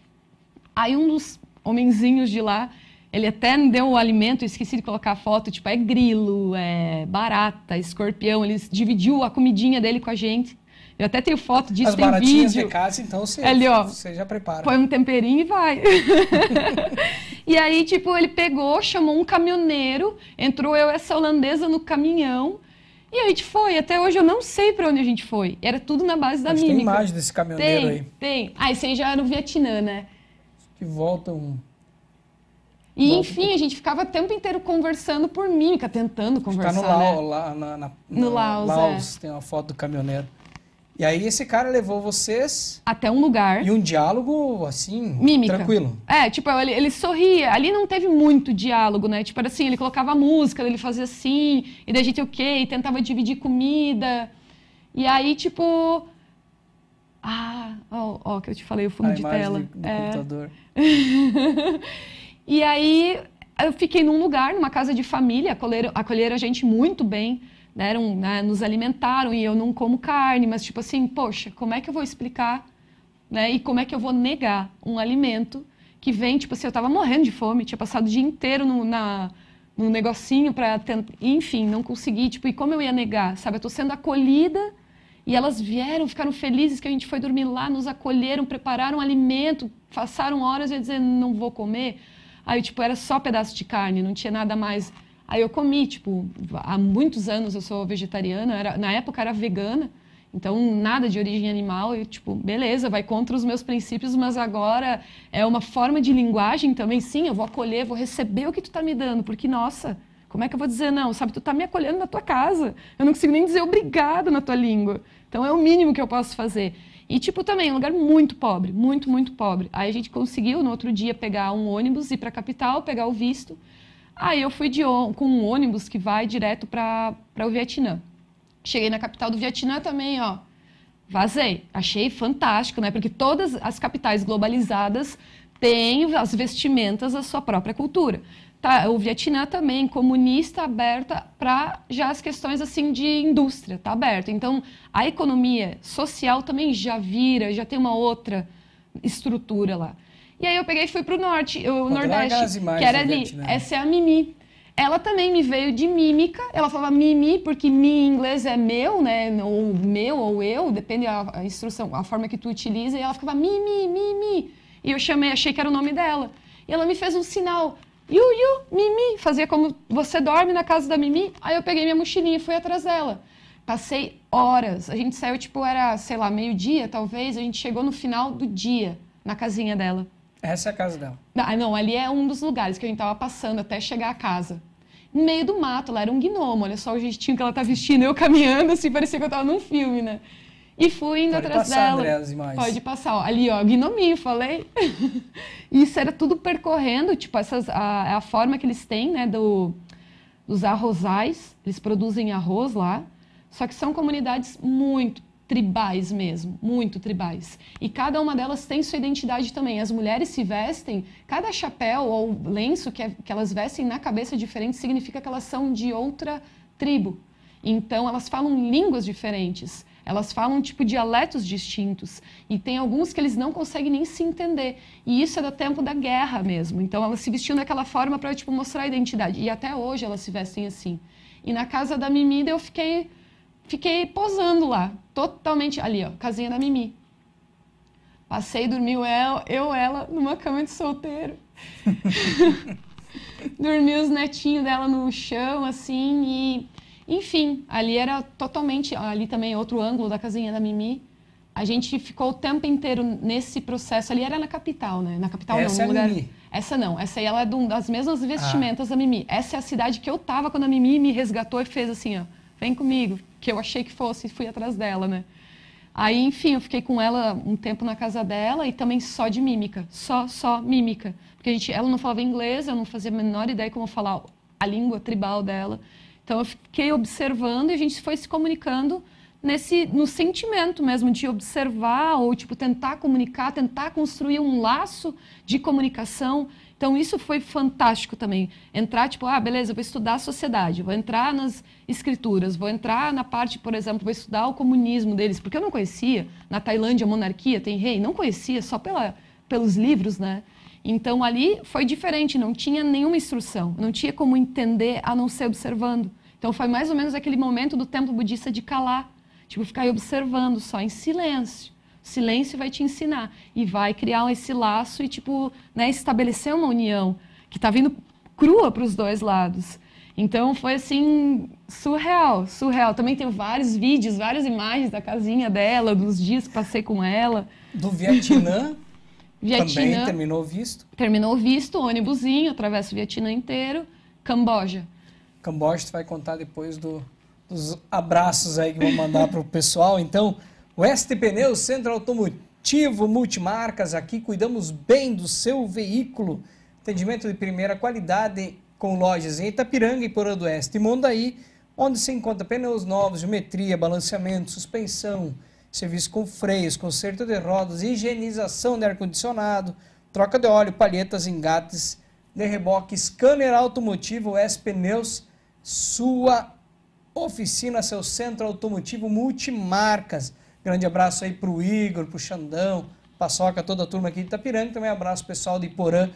Aí um dos homenzinhos de lá, ele até me deu o alimento, esqueci de colocar a foto, tipo, é grilo, é barata, escorpião, ele dividiu a comidinha dele com a gente. Eu até tenho foto disso, As tem baratinhas vídeo. de casa, então você, Ali, ó, você já prepara. Põe um temperinho e vai. [LAUGHS] e aí, tipo, ele pegou, chamou um caminhoneiro, entrou eu essa holandesa no caminhão. E a gente foi, até hoje eu não sei para onde a gente foi. Era tudo na base da Mas mímica. Tem imagem desse caminhoneiro tem, aí. Tem. Ah, esse aí já era no Vietnã, né? Que volta um. E enfim, a gente ficava o tempo inteiro conversando por mímica, tentando conversar. Tá no Laos, né? lá na, na, no Laos, Laos é. tem uma foto do caminhoneiro. E aí esse cara levou vocês... Até um lugar. E um diálogo, assim, Mímica. tranquilo. É, tipo, ele, ele sorria. Ali não teve muito diálogo, né? Tipo, era assim, ele colocava música, ele fazia assim, e da gente o okay, quê? tentava dividir comida. E aí, tipo... Ah, ó, ó que eu te falei, o fundo A de tela. Do, do é. computador. [LAUGHS] e aí eu fiquei num lugar, numa casa de família, acolheram, acolheram a gente muito bem deram, né, né, nos alimentaram e eu não como carne, mas tipo assim, poxa, como é que eu vou explicar, né? E como é que eu vou negar um alimento que vem, tipo assim, eu tava morrendo de fome, tinha passado o dia inteiro no, na, no negocinho para enfim, não consegui, tipo, e como eu ia negar, sabe? Eu tô sendo acolhida e elas vieram, ficaram felizes que a gente foi dormir lá, nos acolheram, prepararam um alimento, passaram horas e eu ia dizer, não vou comer. Aí, tipo, era só pedaço de carne, não tinha nada mais Aí eu comi, tipo, há muitos anos eu sou vegetariana, era, na época era vegana, então nada de origem animal, e tipo, beleza, vai contra os meus princípios, mas agora é uma forma de linguagem também, sim, eu vou acolher, vou receber o que tu tá me dando, porque nossa, como é que eu vou dizer não? Sabe, tu tá me acolhendo na tua casa, eu não consigo nem dizer obrigado na tua língua. Então é o mínimo que eu posso fazer. E, tipo, também, um lugar muito pobre, muito, muito pobre. Aí a gente conseguiu, no outro dia, pegar um ônibus, ir para capital, pegar o visto. Aí eu fui de, com um ônibus que vai direto para o Vietnã. Cheguei na capital do Vietnã também, ó. Vazei. Achei fantástico, né? Porque todas as capitais globalizadas têm as vestimentas da sua própria cultura. Tá, o Vietnã também, comunista, aberta para já as questões assim de indústria, tá aberto. Então, a economia social também já vira, já tem uma outra estrutura lá. E aí eu peguei e fui pro norte, o Pô, Nordeste, que era ali. Gente, né? Essa é a Mimi. Ela também me veio de mímica. Ela falava Mimi, porque mi em inglês é meu, né? Ou meu, ou eu, depende da instrução, a forma que tu utiliza. E ela ficava Mimi, Mimi. E eu chamei, achei que era o nome dela. E ela me fez um sinal. Yu, yu, Mimi. Fazia como você dorme na casa da Mimi. Aí eu peguei minha mochilinha e fui atrás dela. Passei horas. A gente saiu, tipo, era, sei lá, meio-dia, talvez. A gente chegou no final do dia, na casinha dela. Essa é a casa dela. Ah, não, ali é um dos lugares que a gente estava passando até chegar à casa. No meio do mato, lá era um gnomo, olha só o jeitinho que ela tá vestindo, eu caminhando assim, parecia que eu estava num filme, né? E fui indo Pode atrás passar, dela. André, as imagens. Pode passar, ó, ali, ó, gnominho, falei. [LAUGHS] Isso era tudo percorrendo, tipo, essas, a, é a forma que eles têm, né, do, dos arrozais, eles produzem arroz lá. Só que são comunidades muito tribais mesmo, muito tribais. E cada uma delas tem sua identidade também. As mulheres se vestem, cada chapéu ou lenço que, é, que elas vestem na cabeça diferente significa que elas são de outra tribo. Então, elas falam línguas diferentes. Elas falam tipo dialetos distintos e tem alguns que eles não conseguem nem se entender. E isso é do tempo da guerra mesmo. Então elas se vestiam daquela forma para tipo mostrar a identidade. E até hoje elas se vestem assim. E na casa da Mimida eu fiquei Fiquei posando lá, totalmente ali, ó, casinha da Mimi. Passei, dormiu eu, eu ela numa cama de solteiro. [LAUGHS] Dormi os netinhos dela no chão, assim, e enfim, ali era totalmente, ali também outro ângulo da casinha da Mimi. A gente ficou o tempo inteiro nesse processo. Ali era na capital, né? Na capital essa não, no é a Mimi. Essa não, essa aí ela é das mesmas vestimentas ah. da Mimi. Essa é a cidade que eu tava quando a Mimi me resgatou e fez assim, ó, vem comigo, que eu achei que fosse, fui atrás dela, né? Aí, enfim, eu fiquei com ela um tempo na casa dela e também só de mímica, só, só mímica. Porque a gente, ela não falava inglês, eu não fazia a menor ideia como falar a língua tribal dela. Então, eu fiquei observando e a gente foi se comunicando nesse no sentimento mesmo de observar ou tipo tentar comunicar, tentar construir um laço de comunicação então, isso foi fantástico também. Entrar, tipo, ah, beleza, vou estudar a sociedade, vou entrar nas escrituras, vou entrar na parte, por exemplo, vou estudar o comunismo deles, porque eu não conhecia. Na Tailândia, a monarquia tem rei, não conhecia, só pela, pelos livros, né? Então, ali foi diferente, não tinha nenhuma instrução, não tinha como entender a não ser observando. Então, foi mais ou menos aquele momento do templo budista de calar, tipo, ficar observando só em silêncio silêncio vai te ensinar e vai criar esse laço e tipo, né, estabelecer uma união que está vindo crua para os dois lados. Então foi assim surreal, surreal. Também tenho vários vídeos, várias imagens da casinha dela, dos dias que passei com ela. Do Vietnã? [LAUGHS] Vietnã. Também terminou o visto? Terminou o visto, ônibusinho, atravessa o Vietnã inteiro, Camboja. Camboja, tu vai contar depois do, dos abraços aí que vou mandar para o pessoal. Então, West Pneus, centro automotivo multimarcas, aqui cuidamos bem do seu veículo. Atendimento de primeira qualidade com lojas em Itapiranga e Porã do Oeste e Mondaí, onde se encontra pneus novos, geometria, balanceamento, suspensão, serviço com freios, conserto de rodas, higienização de ar-condicionado, troca de óleo, palhetas, engates, de reboque, scanner automotivo, West Pneus, sua oficina, seu centro automotivo multimarcas. Grande abraço aí para o Igor, para o Xandão, Paçoca, toda a turma aqui de Itapiranga. Também abraço pessoal de Porã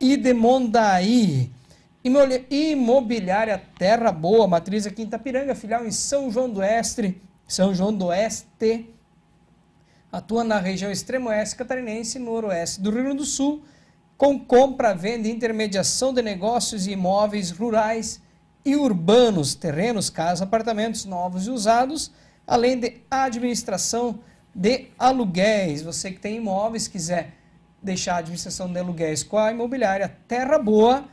e de Mondaí. Imobiliária Terra Boa, matriz aqui em Itapiranga, filial em São João do Oeste. São João do Oeste atua na região extremo oeste catarinense noroeste do Rio Grande do Sul, com compra, venda e intermediação de negócios e imóveis rurais e urbanos, terrenos, casas, apartamentos novos e usados além de administração de aluguéis. Você que tem imóveis, quiser deixar a administração de aluguéis com a imobiliária Terra Boa,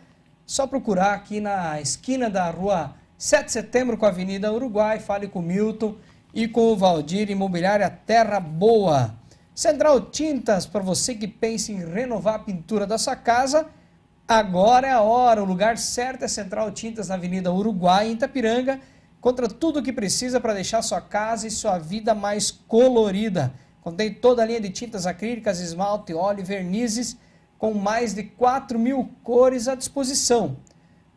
só procurar aqui na esquina da rua 7 de setembro com a Avenida Uruguai, fale com o Milton e com o Valdir Imobiliária Terra Boa. Central Tintas, para você que pensa em renovar a pintura da sua casa, agora é a hora. O lugar certo é Central Tintas na Avenida Uruguai, em Itapiranga contra tudo o que precisa para deixar sua casa e sua vida mais colorida. Contém toda a linha de tintas acrílicas, esmalte, óleo e vernizes, com mais de 4 mil cores à disposição.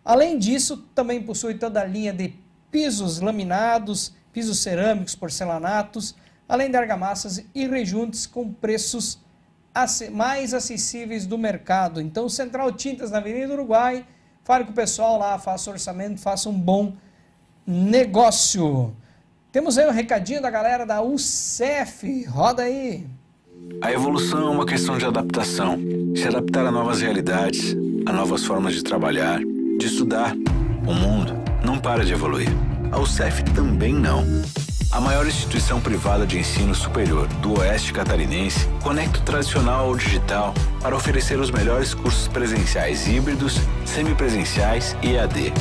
Além disso, também possui toda a linha de pisos laminados, pisos cerâmicos, porcelanatos, além de argamassas e rejuntes com preços mais acessíveis do mercado. Então, Central Tintas na Avenida Uruguai, fale com o pessoal lá, faça orçamento, faça um bom negócio. Temos aí um recadinho da galera da UCEF Roda aí. A evolução é uma questão de adaptação. Se adaptar a novas realidades, a novas formas de trabalhar, de estudar. O mundo não para de evoluir. A UCEF também não. A maior instituição privada de ensino superior do Oeste Catarinense conecta o tradicional ao digital para oferecer os melhores cursos presenciais híbridos, semipresenciais e AD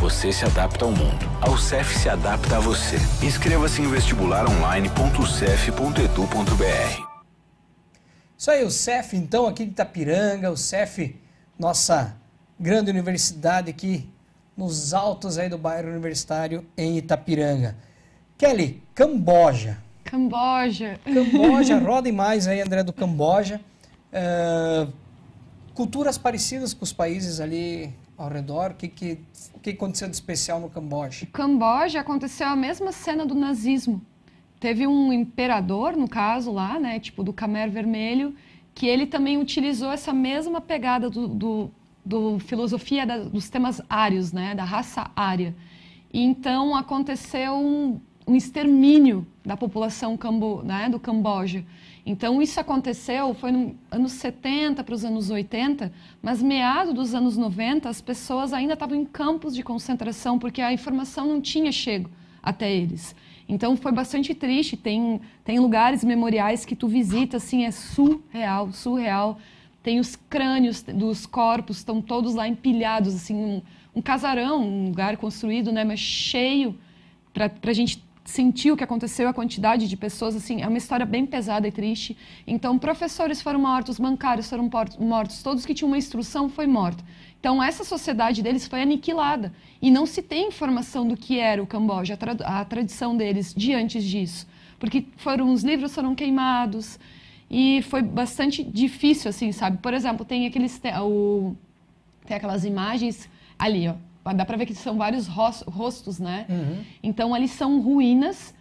você se adapta ao mundo. Ao CEF se adapta a você. Inscreva-se em vestibularonline.cef.edu.br. Isso aí, o CEF, então, aqui de Itapiranga, o CEF, nossa grande universidade aqui nos altos aí do bairro universitário em Itapiranga. Kelly, Camboja. Camboja. Camboja, [LAUGHS] rodem mais aí, André, do Camboja. Uh, culturas parecidas com os países ali ao redor? O que, que, o que aconteceu de especial no Camboja? No Camboja aconteceu a mesma cena do nazismo. Teve um imperador, no caso lá, né, tipo do Khmer Vermelho, que ele também utilizou essa mesma pegada do, do, do filosofia da, dos temas ários, né, da raça ária. E então aconteceu um, um extermínio da população cambo, né, do Camboja. Então, isso aconteceu, foi nos anos 70 para os anos 80, mas meado dos anos 90, as pessoas ainda estavam em campos de concentração, porque a informação não tinha chego até eles. Então, foi bastante triste. Tem, tem lugares memoriais que tu visita, assim, é surreal, surreal. Tem os crânios dos corpos, estão todos lá empilhados, assim, um, um casarão, um lugar construído, né, mas cheio para a gente sentir o que aconteceu, a quantidade de pessoas, assim, é uma história bem pesada e triste. Então, professores foram mortos, bancários foram mortos, todos que tinham uma instrução foi morto. Então, essa sociedade deles foi aniquilada e não se tem informação do que era o Camboja, a, trad a tradição deles diante disso, porque foram os livros foram queimados e foi bastante difícil assim, sabe? Por exemplo, tem aqueles o, tem aquelas imagens ali, ó, dá para ver que são vários rostos, né? Uhum. Então ali são ruínas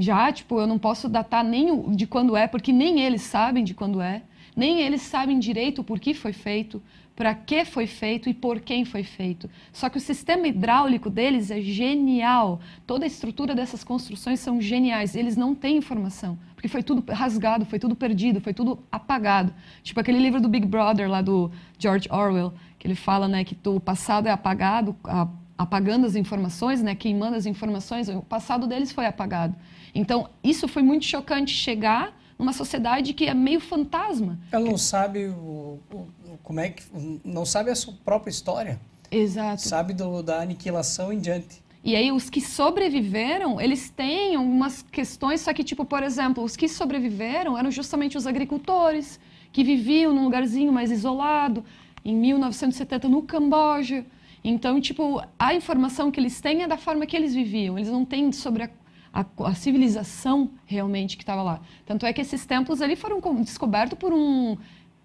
já, tipo, eu não posso datar nem de quando é, porque nem eles sabem de quando é, nem eles sabem direito por que foi feito, para que foi feito e por quem foi feito. Só que o sistema hidráulico deles é genial. Toda a estrutura dessas construções são geniais. Eles não têm informação, porque foi tudo rasgado, foi tudo perdido, foi tudo apagado. Tipo aquele livro do Big Brother lá do George Orwell que ele fala né, que o passado é apagado, a, apagando as informações, né, queimando as informações, o passado deles foi apagado. Então, isso foi muito chocante chegar numa sociedade que é meio fantasma. Ela não sabe o, o, como é que não sabe a sua própria história. Exato. Sabe do, da aniquilação em diante. E aí os que sobreviveram, eles têm algumas questões, só que tipo, por exemplo, os que sobreviveram eram justamente os agricultores que viviam num lugarzinho mais isolado, em 1970 no Camboja. Então, tipo, a informação que eles têm é da forma que eles viviam. Eles não têm sobre a, a, a civilização realmente que estava lá. Tanto é que esses templos ali foram descobertos por um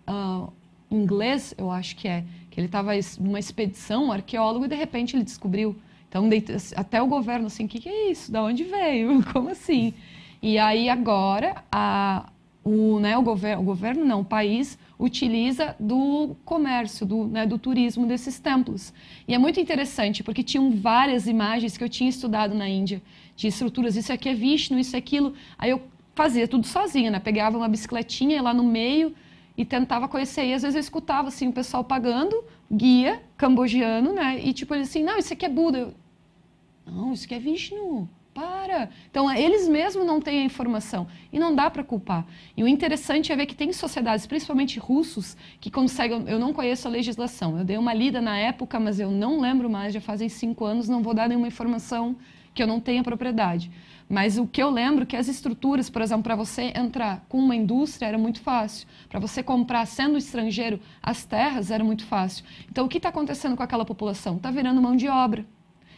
uh, inglês, eu acho que é, que ele estava numa expedição, um arqueólogo, e de repente ele descobriu. Então, até o governo, assim, o que, que, é isso? Da onde veio? [LAUGHS] Como assim? E aí, agora, a, o, né, o, gover o governo, não, o país utiliza do comércio, do, né, do turismo desses templos. E é muito interessante, porque tinham várias imagens que eu tinha estudado na Índia, de estruturas, isso aqui é Vishnu, isso é aquilo. Aí eu fazia tudo sozinha, né? Pegava uma bicicletinha lá no meio e tentava conhecer. E às vezes eu escutava, assim, o pessoal pagando, guia cambogiano, né? E tipo, ele assim, não, isso aqui é Buda. Eu, não, isso aqui é Vishnu. Para! Então, eles mesmos não têm a informação e não dá para culpar. E o interessante é ver que tem sociedades, principalmente russos, que conseguem. Eu não conheço a legislação, eu dei uma lida na época, mas eu não lembro mais, já fazem cinco anos, não vou dar nenhuma informação que eu não tenha propriedade. Mas o que eu lembro é que as estruturas, por exemplo, para você entrar com uma indústria era muito fácil. Para você comprar, sendo estrangeiro, as terras era muito fácil. Então, o que está acontecendo com aquela população? Está virando mão de obra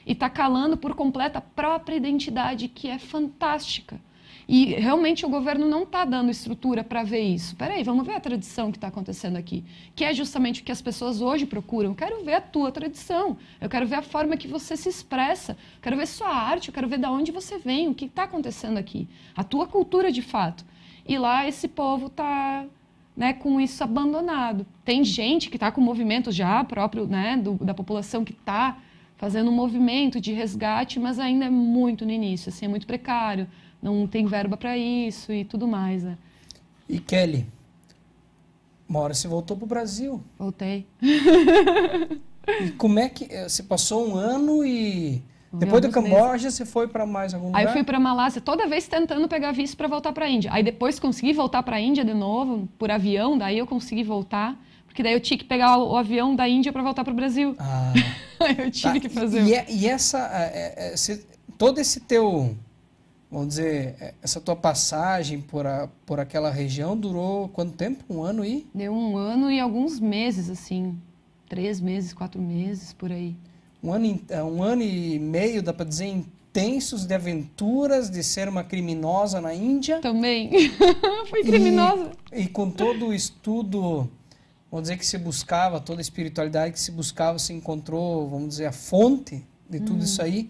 e está calando por completo a própria identidade, que é fantástica. E realmente o governo não está dando estrutura para ver isso. Peraí, vamos ver a tradição que está acontecendo aqui, que é justamente o que as pessoas hoje procuram. Eu quero ver a tua tradição, eu quero ver a forma que você se expressa, eu quero ver sua arte, eu quero ver de onde você vem, o que está acontecendo aqui, a tua cultura de fato. E lá esse povo está né, com isso abandonado. Tem gente que está com movimentos já próprio né, do, da população que está fazendo um movimento de resgate, mas ainda é muito no início, assim, é muito precário, não tem verba para isso e tudo mais, né? E Kelly, uma hora você voltou para o Brasil. Voltei. e como é que eh, você passou um ano e depois do Camboja, você foi para mais algum lugar? Aí eu fui para Malásia, toda vez tentando pegar visto para voltar para a Índia. Aí depois consegui voltar para a Índia de novo, por avião, daí eu consegui voltar. Porque daí eu tinha que pegar o, avião da Índia para voltar para o Brasil. Ah, [LAUGHS] eu tive tá. que fazer. E, é, e, essa, é, é, todo esse teu, vamos dizer, essa tua passagem por, a, por aquela região durou quanto tempo? Um ano e? Deu um ano e alguns meses, assim. Três meses, quatro meses, por aí. Um ano, um ano e meio, dá para dizer, intensos de aventuras, de ser uma criminosa na Índia. Também. [LAUGHS] foi criminosa. E, e com todo o estudo Vamos dizer que se buscava, toda a espiritualidade que se buscava, se encontrou, vamos dizer, a fonte de tudo uhum. isso aí.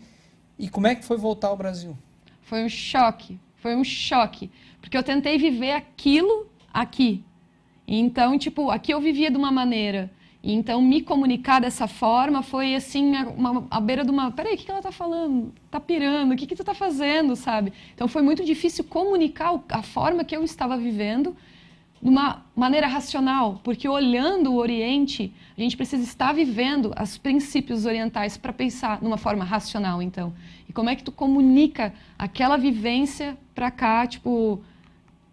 E como é que foi voltar ao Brasil? Foi um choque, foi um choque, porque eu tentei viver aquilo aqui. Então, tipo, aqui eu vivia de uma maneira. Então, me comunicar dessa forma foi assim, uma, à beira de uma. Peraí, o que, que ela tá falando? Tá pirando? O que, que tu tá fazendo, sabe? Então, foi muito difícil comunicar a forma que eu estava vivendo de uma maneira racional, porque olhando o Oriente, a gente precisa estar vivendo os princípios orientais para pensar de uma forma racional, então. E como é que tu comunica aquela vivência para cá, tipo,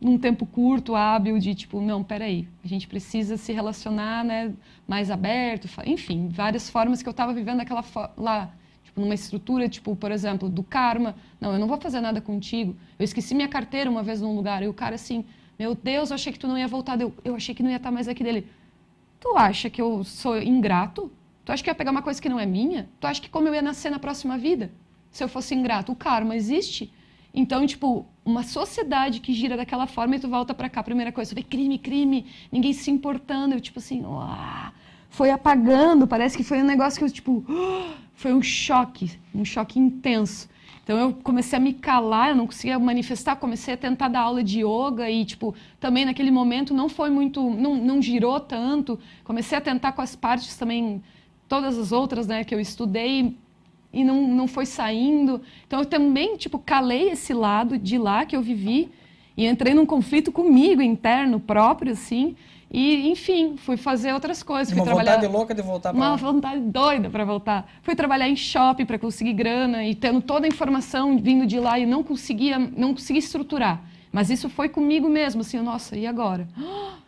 num tempo curto, hábil, de tipo, não, peraí, a gente precisa se relacionar, né, mais aberto, enfim, várias formas que eu estava vivendo aquela lá, tipo, numa estrutura, tipo, por exemplo, do karma, não, eu não vou fazer nada contigo, eu esqueci minha carteira uma vez num lugar, e o cara assim, meu Deus, eu achei que tu não ia voltar. Eu, eu achei que não ia estar mais aqui dele. Tu acha que eu sou ingrato? Tu acha que eu ia pegar uma coisa que não é minha? Tu acha que como eu ia nascer na próxima vida? Se eu fosse ingrato, o karma existe? Então, tipo, uma sociedade que gira daquela forma e tu volta para cá, primeira coisa, tu vê crime, crime, ninguém se importando. Eu, tipo assim, foi apagando, parece que foi um negócio que eu, tipo, [GASPS] foi um choque, um choque intenso. Então eu comecei a me calar, eu não conseguia manifestar, comecei a tentar dar aula de yoga e tipo, também naquele momento não foi muito, não, não girou tanto. Comecei a tentar com as partes também, todas as outras, né, que eu estudei e não, não foi saindo. Então eu também tipo calei esse lado de lá que eu vivi e entrei num conflito comigo interno próprio assim. E, enfim, fui fazer outras coisas. Fui uma trabalhar... vontade louca de voltar para Uma lá. vontade doida para voltar. Fui trabalhar em shopping para conseguir grana e tendo toda a informação vindo de lá e não conseguia, não conseguia estruturar. Mas isso foi comigo mesmo, assim, nossa, e agora? Oh! [GASPS]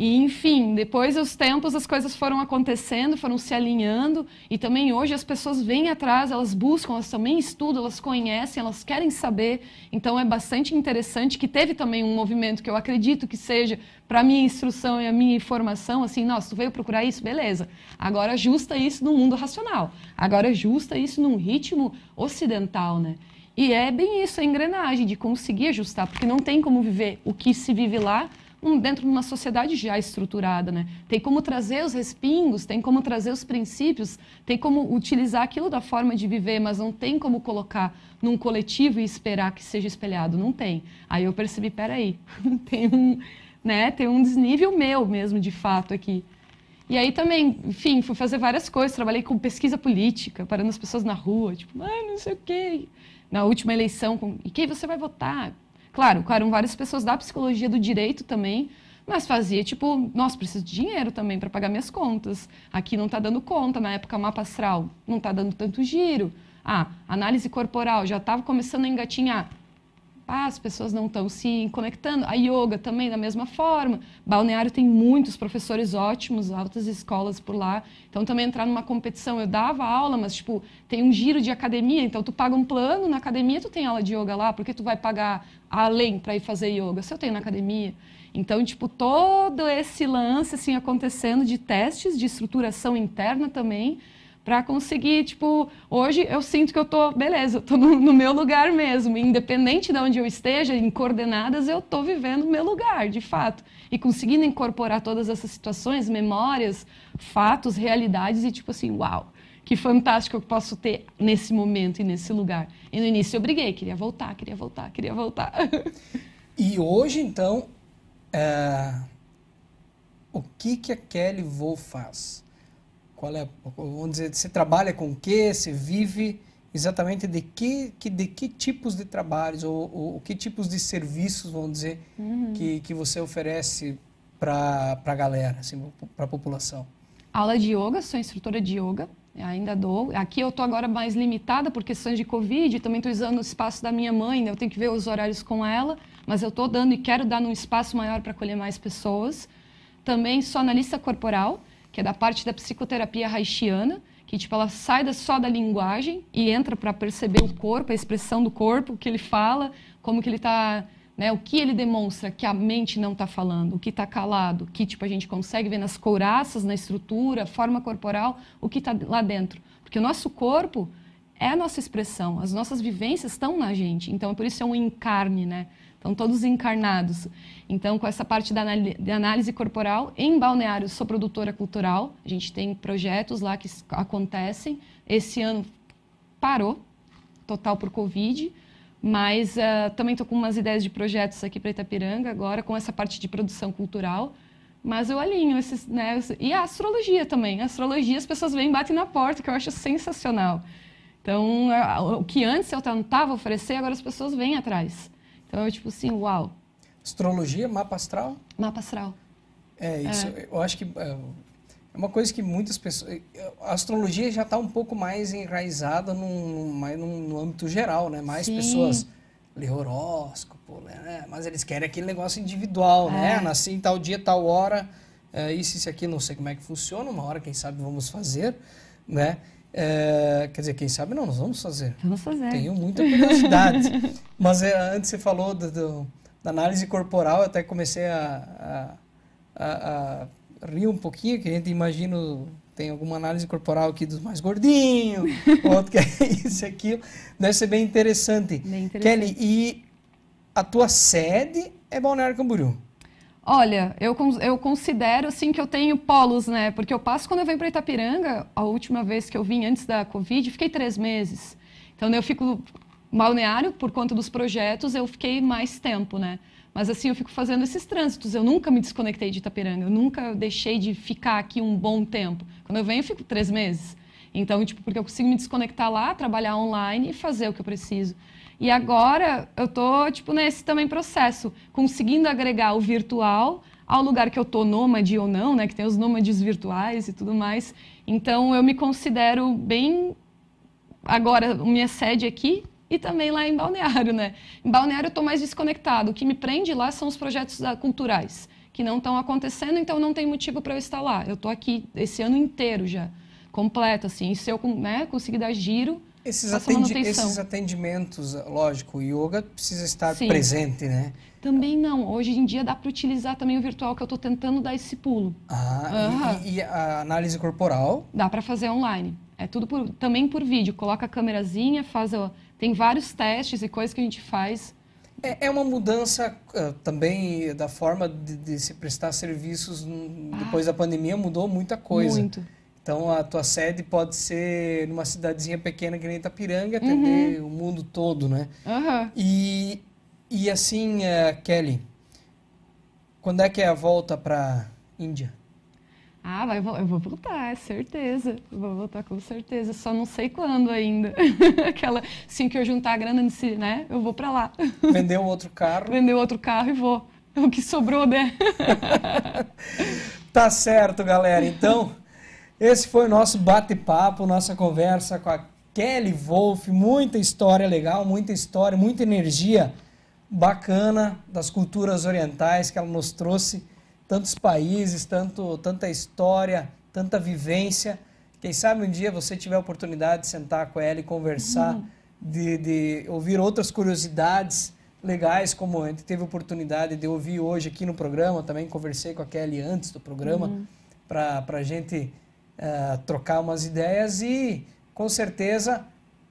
E, enfim, depois os tempos as coisas foram acontecendo, foram se alinhando, e também hoje as pessoas vêm atrás, elas buscam, elas também estudam, elas conhecem, elas querem saber. Então é bastante interessante que teve também um movimento que eu acredito que seja para a minha instrução e a minha informação, assim, nossa, tu veio procurar isso, beleza. Agora ajusta isso no mundo racional. Agora ajusta isso num ritmo ocidental, né? E é bem isso, a engrenagem de conseguir ajustar, porque não tem como viver o que se vive lá um, dentro de uma sociedade já estruturada, né? Tem como trazer os respingos, tem como trazer os princípios, tem como utilizar aquilo da forma de viver, mas não tem como colocar num coletivo e esperar que seja espelhado, não tem. Aí eu percebi, peraí, [LAUGHS] tem um, né? Tem um desnível meu mesmo, de fato, aqui. E aí também, enfim, fui fazer várias coisas, trabalhei com pesquisa política, parando as pessoas na rua, tipo, mano, não sei o quê. Na última eleição, com, e quem você vai votar? Claro, eram várias pessoas da psicologia do direito também, mas fazia tipo, nossa, preciso de dinheiro também para pagar minhas contas. Aqui não está dando conta, na época mapa astral não está dando tanto giro. Ah, análise corporal já estava começando a engatinhar ah, as pessoas não estão se conectando. A yoga também, da mesma forma. Balneário tem muitos professores ótimos, altas escolas por lá. Então, também entrar numa competição. Eu dava aula, mas, tipo, tem um giro de academia. Então, tu paga um plano na academia, tu tem aula de yoga lá. porque tu vai pagar além para ir fazer yoga? Se eu tenho na academia. Então, tipo, todo esse lance, assim, acontecendo de testes, de estruturação interna também, para conseguir, tipo, hoje eu sinto que eu tô, beleza, eu tô no, no, meu lugar mesmo, independente de onde eu esteja, em coordenadas, eu tô vivendo o meu lugar, de fato, e conseguindo incorporar todas essas situações, memórias, fatos, realidades e tipo assim, uau, que fantástico eu posso ter nesse momento e nesse lugar. E no início eu briguei, queria voltar, queria voltar, queria voltar. e hoje, então, é, o que que a Kelly vou faz? Qual é, vamos dizer, você trabalha com o que, você vive exatamente de que, que, de que tipos de trabalhos ou, ou que tipos de serviços, vamos dizer, uhum. que, que você oferece para a galera, assim, para a população? Aula de yoga, sou instrutora de yoga, ainda dou. Aqui eu estou agora mais limitada por questões de Covid, também estou usando o espaço da minha mãe, né? eu tenho que ver os horários com ela, mas eu estou dando e quero dar num espaço maior para acolher mais pessoas. Também sou analista corporal, que é da parte da psicoterapia haitiana, que tipo ela sai da, só da linguagem e entra para perceber o corpo, a expressão do corpo, o que ele fala, como que ele está, né, o que ele demonstra que a mente não está falando, o que está calado, que tipo a gente consegue ver nas couraças, na estrutura, forma corporal, o que está lá dentro, porque o nosso corpo é a nossa expressão, as nossas vivências estão na gente, então é por isso é um encarne, né? Então, todos encarnados. Então, com essa parte da análise corporal, em Balneário, sou produtora cultural. A gente tem projetos lá que acontecem. Esse ano parou, total por Covid. Mas uh, também estou com umas ideias de projetos aqui para Itapiranga agora, com essa parte de produção cultural. Mas eu alinho esses, né? E a astrologia também. A astrologia, as pessoas vêm e batem na porta, que eu acho sensacional. Então, ah, o que antes eu tentava oferecer, agora as pessoas vêm atrás. Então eu, tipo assim, uau. Astrologia, mapa astral? Mapa astral. É, é. isso. É. Eu acho que é, é uma coisa que muitas pessoas. A astrologia já está um pouco mais enraizada no mais no âmbito geral, né? Mais Sim. pessoas ler horóscopo, né? Mas eles querem aquele negócio individual, né? é. né? Nasci em tal dia, tal hora, é, isso, isso aqui, não sei como é que funciona, uma hora, quem sabe, vamos fazer, né? É, quer dizer, quem sabe não, nós vamos fazer. Vamos fazer. Tenho muita curiosidade. [LAUGHS] Mas é, antes você falou do, do, da análise corporal, eu até comecei a, a, a, a rir um pouquinho, que a gente imagina tem alguma análise corporal aqui dos mais gordinhos, [LAUGHS] outro que é isso e aquilo. Deve ser bem interessante. bem interessante. Kelly, e a tua sede é Balneário Camboriú? Olha, eu, eu considero assim que eu tenho polos, né? Porque eu passo quando eu venho para Itapiranga, a última vez que eu vim antes da Covid, fiquei três meses. Então eu fico balneário por conta dos projetos, eu fiquei mais tempo, né? Mas assim, eu fico fazendo esses trânsitos. Eu nunca me desconectei de Itapiranga, eu nunca deixei de ficar aqui um bom tempo. Quando eu venho, eu fico três meses. Então, tipo, porque eu consigo me desconectar lá, trabalhar online e fazer o que eu preciso. E agora eu tô, tipo, nesse também processo, conseguindo agregar o virtual ao lugar que eu tô nômade ou não, né? Que tem os nômades virtuais e tudo mais. Então eu me considero bem agora minha sede aqui e também lá em Balneário, né? Em Balneário eu estou mais desconectado. O que me prende lá são os projetos ah, culturais, que não estão acontecendo, então não tem motivo para eu estar lá. Eu estou aqui esse ano inteiro já, completo, assim. E se eu né, conseguir dar giro, esses, atendi esses, atendimentos, lógico, o yoga precisa estar Sim. presente, né? Também não. Hoje em dia dá para utilizar também o virtual, que eu estou tentando dar esse pulo. Ah, uhum. e, e, a análise corporal? Dá para fazer online. É tudo por, também por vídeo. Coloca a câmerazinha, faz... Ó, tem vários testes e coisas que a gente faz. É, é uma mudança uh, também da forma de, de, se prestar serviços. Ah. Depois da pandemia mudou muita coisa. Muito. Então a tua sede pode ser numa cidadezinha pequena que nem Itapiranga, atender uhum. o mundo todo, né? Uhum. E, e assim, uh, Kelly, quando é que é a volta para Índia? Ah, vai, eu vou voltar, é certeza. vou voltar com certeza. Só não sei quando ainda. [LAUGHS] Aquela, assim que eu juntar a grana nesse, né? Eu vou para lá. [LAUGHS] Vender um outro carro. Vender outro carro e vou. É o que sobrou, né? [LAUGHS] tá certo, galera. Então, esse foi o nosso bate-papo, nossa conversa com a Kelly Wolf. Muita história legal, muita história, muita energia bacana das culturas orientais que ela nos trouxe. Tantos países, tanto, tanta história, tanta vivência. Quem sabe um dia você tiver a oportunidade de sentar com ela e conversar, uhum. de, de ouvir outras curiosidades legais, como a gente teve a oportunidade de ouvir hoje aqui no programa. Também conversei com a Kelly antes do programa, uhum. para a gente uh, trocar umas ideias e, com certeza,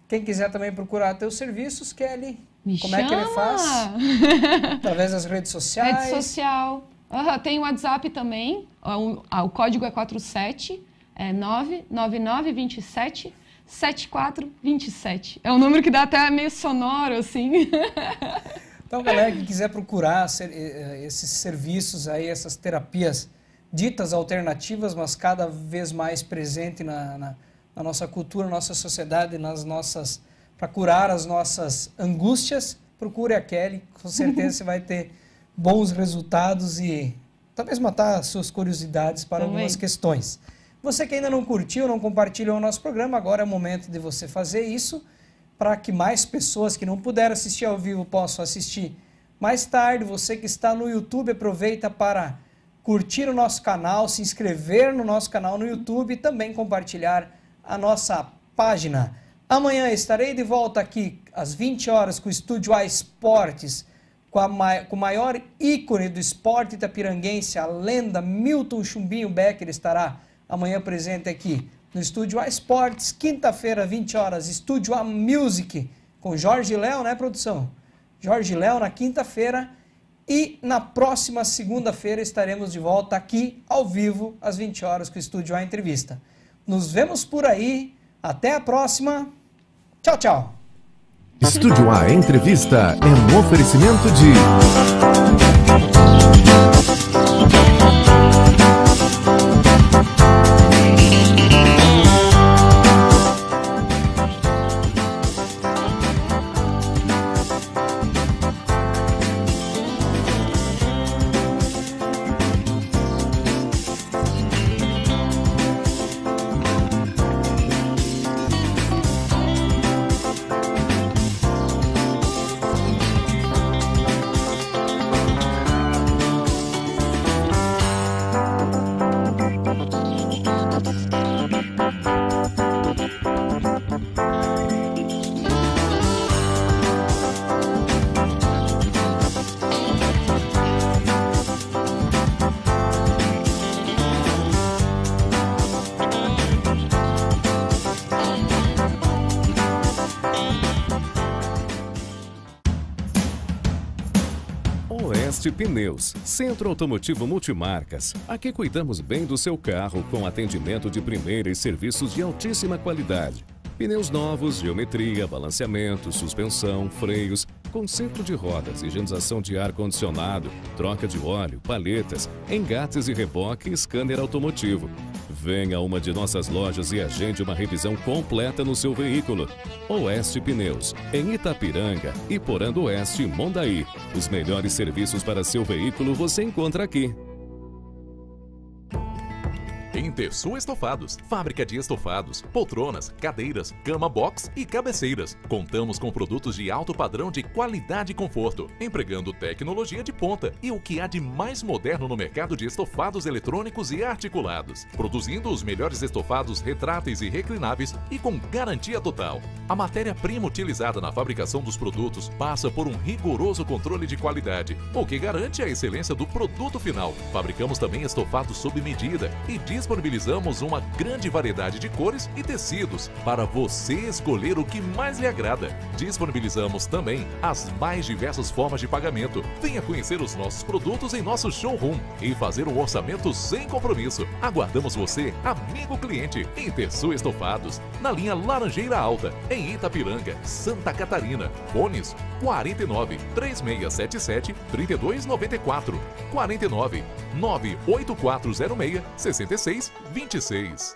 quem quiser também procurar teus serviços, Kelly, Me como chama. é que ele faz? [LAUGHS] Através das redes sociais? Rede social. Uhum, tem o WhatsApp também, o, ah, o código é 47, é 99927 7427. É um número que dá até meio sonoro, assim. Então, [LAUGHS] galera que quiser procurar eh, eh, esses serviços aí, essas terapias ditas alternativas, mas cada vez mais presente na, na, na nossa cultura, na nossa sociedade, nas nossas para curar as nossas angústias, procure a Kelly, com [LAUGHS] certeza você vai ter bons resultados e talvez matar suas curiosidades para Também. algumas questões. Você que ainda não curtiu, não compartilhou o nosso programa, agora é o momento de você fazer isso para que mais pessoas que não puderam assistir ao vivo possam assistir mais tarde. Você que está no YouTube, aproveita para curtir o nosso canal, se inscrever no nosso canal no YouTube e também compartilhar a nossa página. Amanhã estarei de volta aqui às 20 horas com o Estúdio A Esportes, com, a, com o maior ícone do esporte itapiranguense, a lenda Milton Chumbinho Becker estará amanhã presente aqui no Estúdio A Esportes, quinta-feira, 20 horas, Estúdio A Music, com Jorge Léo, né, produção? Jorge Léo, na quinta-feira, e na próxima segunda-feira estaremos de volta aqui ao vivo às 20 horas com o Estúdio A Entrevista. Nos vemos por aí. Até a próxima. Tchau, tchau. Estúdio A Entrevista é um oferecimento de Pneus, Centro Automotivo Multimarcas. Aqui cuidamos bem do seu carro com atendimento de primeira e serviços de altíssima qualidade. Pneus novos, geometria, balanceamento, suspensão, freios, conserto de rodas, higienização de ar-condicionado, troca de óleo, palhetas, engates e reboque e scanner automotivo venha a uma de nossas lojas e agende uma revisão completa no seu veículo. Oeste Pneus, em Itapiranga, e do Oeste e Mondaí. Os melhores serviços para seu veículo você encontra aqui. Intersul Estofados, fábrica de estofados, poltronas, cadeiras, cama box e cabeceiras. Contamos com produtos de alto padrão de qualidade e conforto, empregando tecnologia de ponta e o que há de mais moderno no mercado de estofados eletrônicos e articulados, produzindo os melhores estofados retráteis e reclináveis e com garantia total. A matéria-prima utilizada na fabricação dos produtos passa por um rigoroso controle de qualidade, o que garante a excelência do produto final. Fabricamos também estofados sob medida e disponíveis disponibilizamos uma grande variedade de cores e tecidos para você escolher o que mais lhe agrada. Disponibilizamos também as mais diversas formas de pagamento. Venha conhecer os nossos produtos em nosso showroom e fazer um orçamento sem compromisso. Aguardamos você, amigo cliente, em Terçu Estofados, na linha Laranjeira Alta, em Itapiranga, Santa Catarina. Fones 49 3677 3294 49 98406 66 seis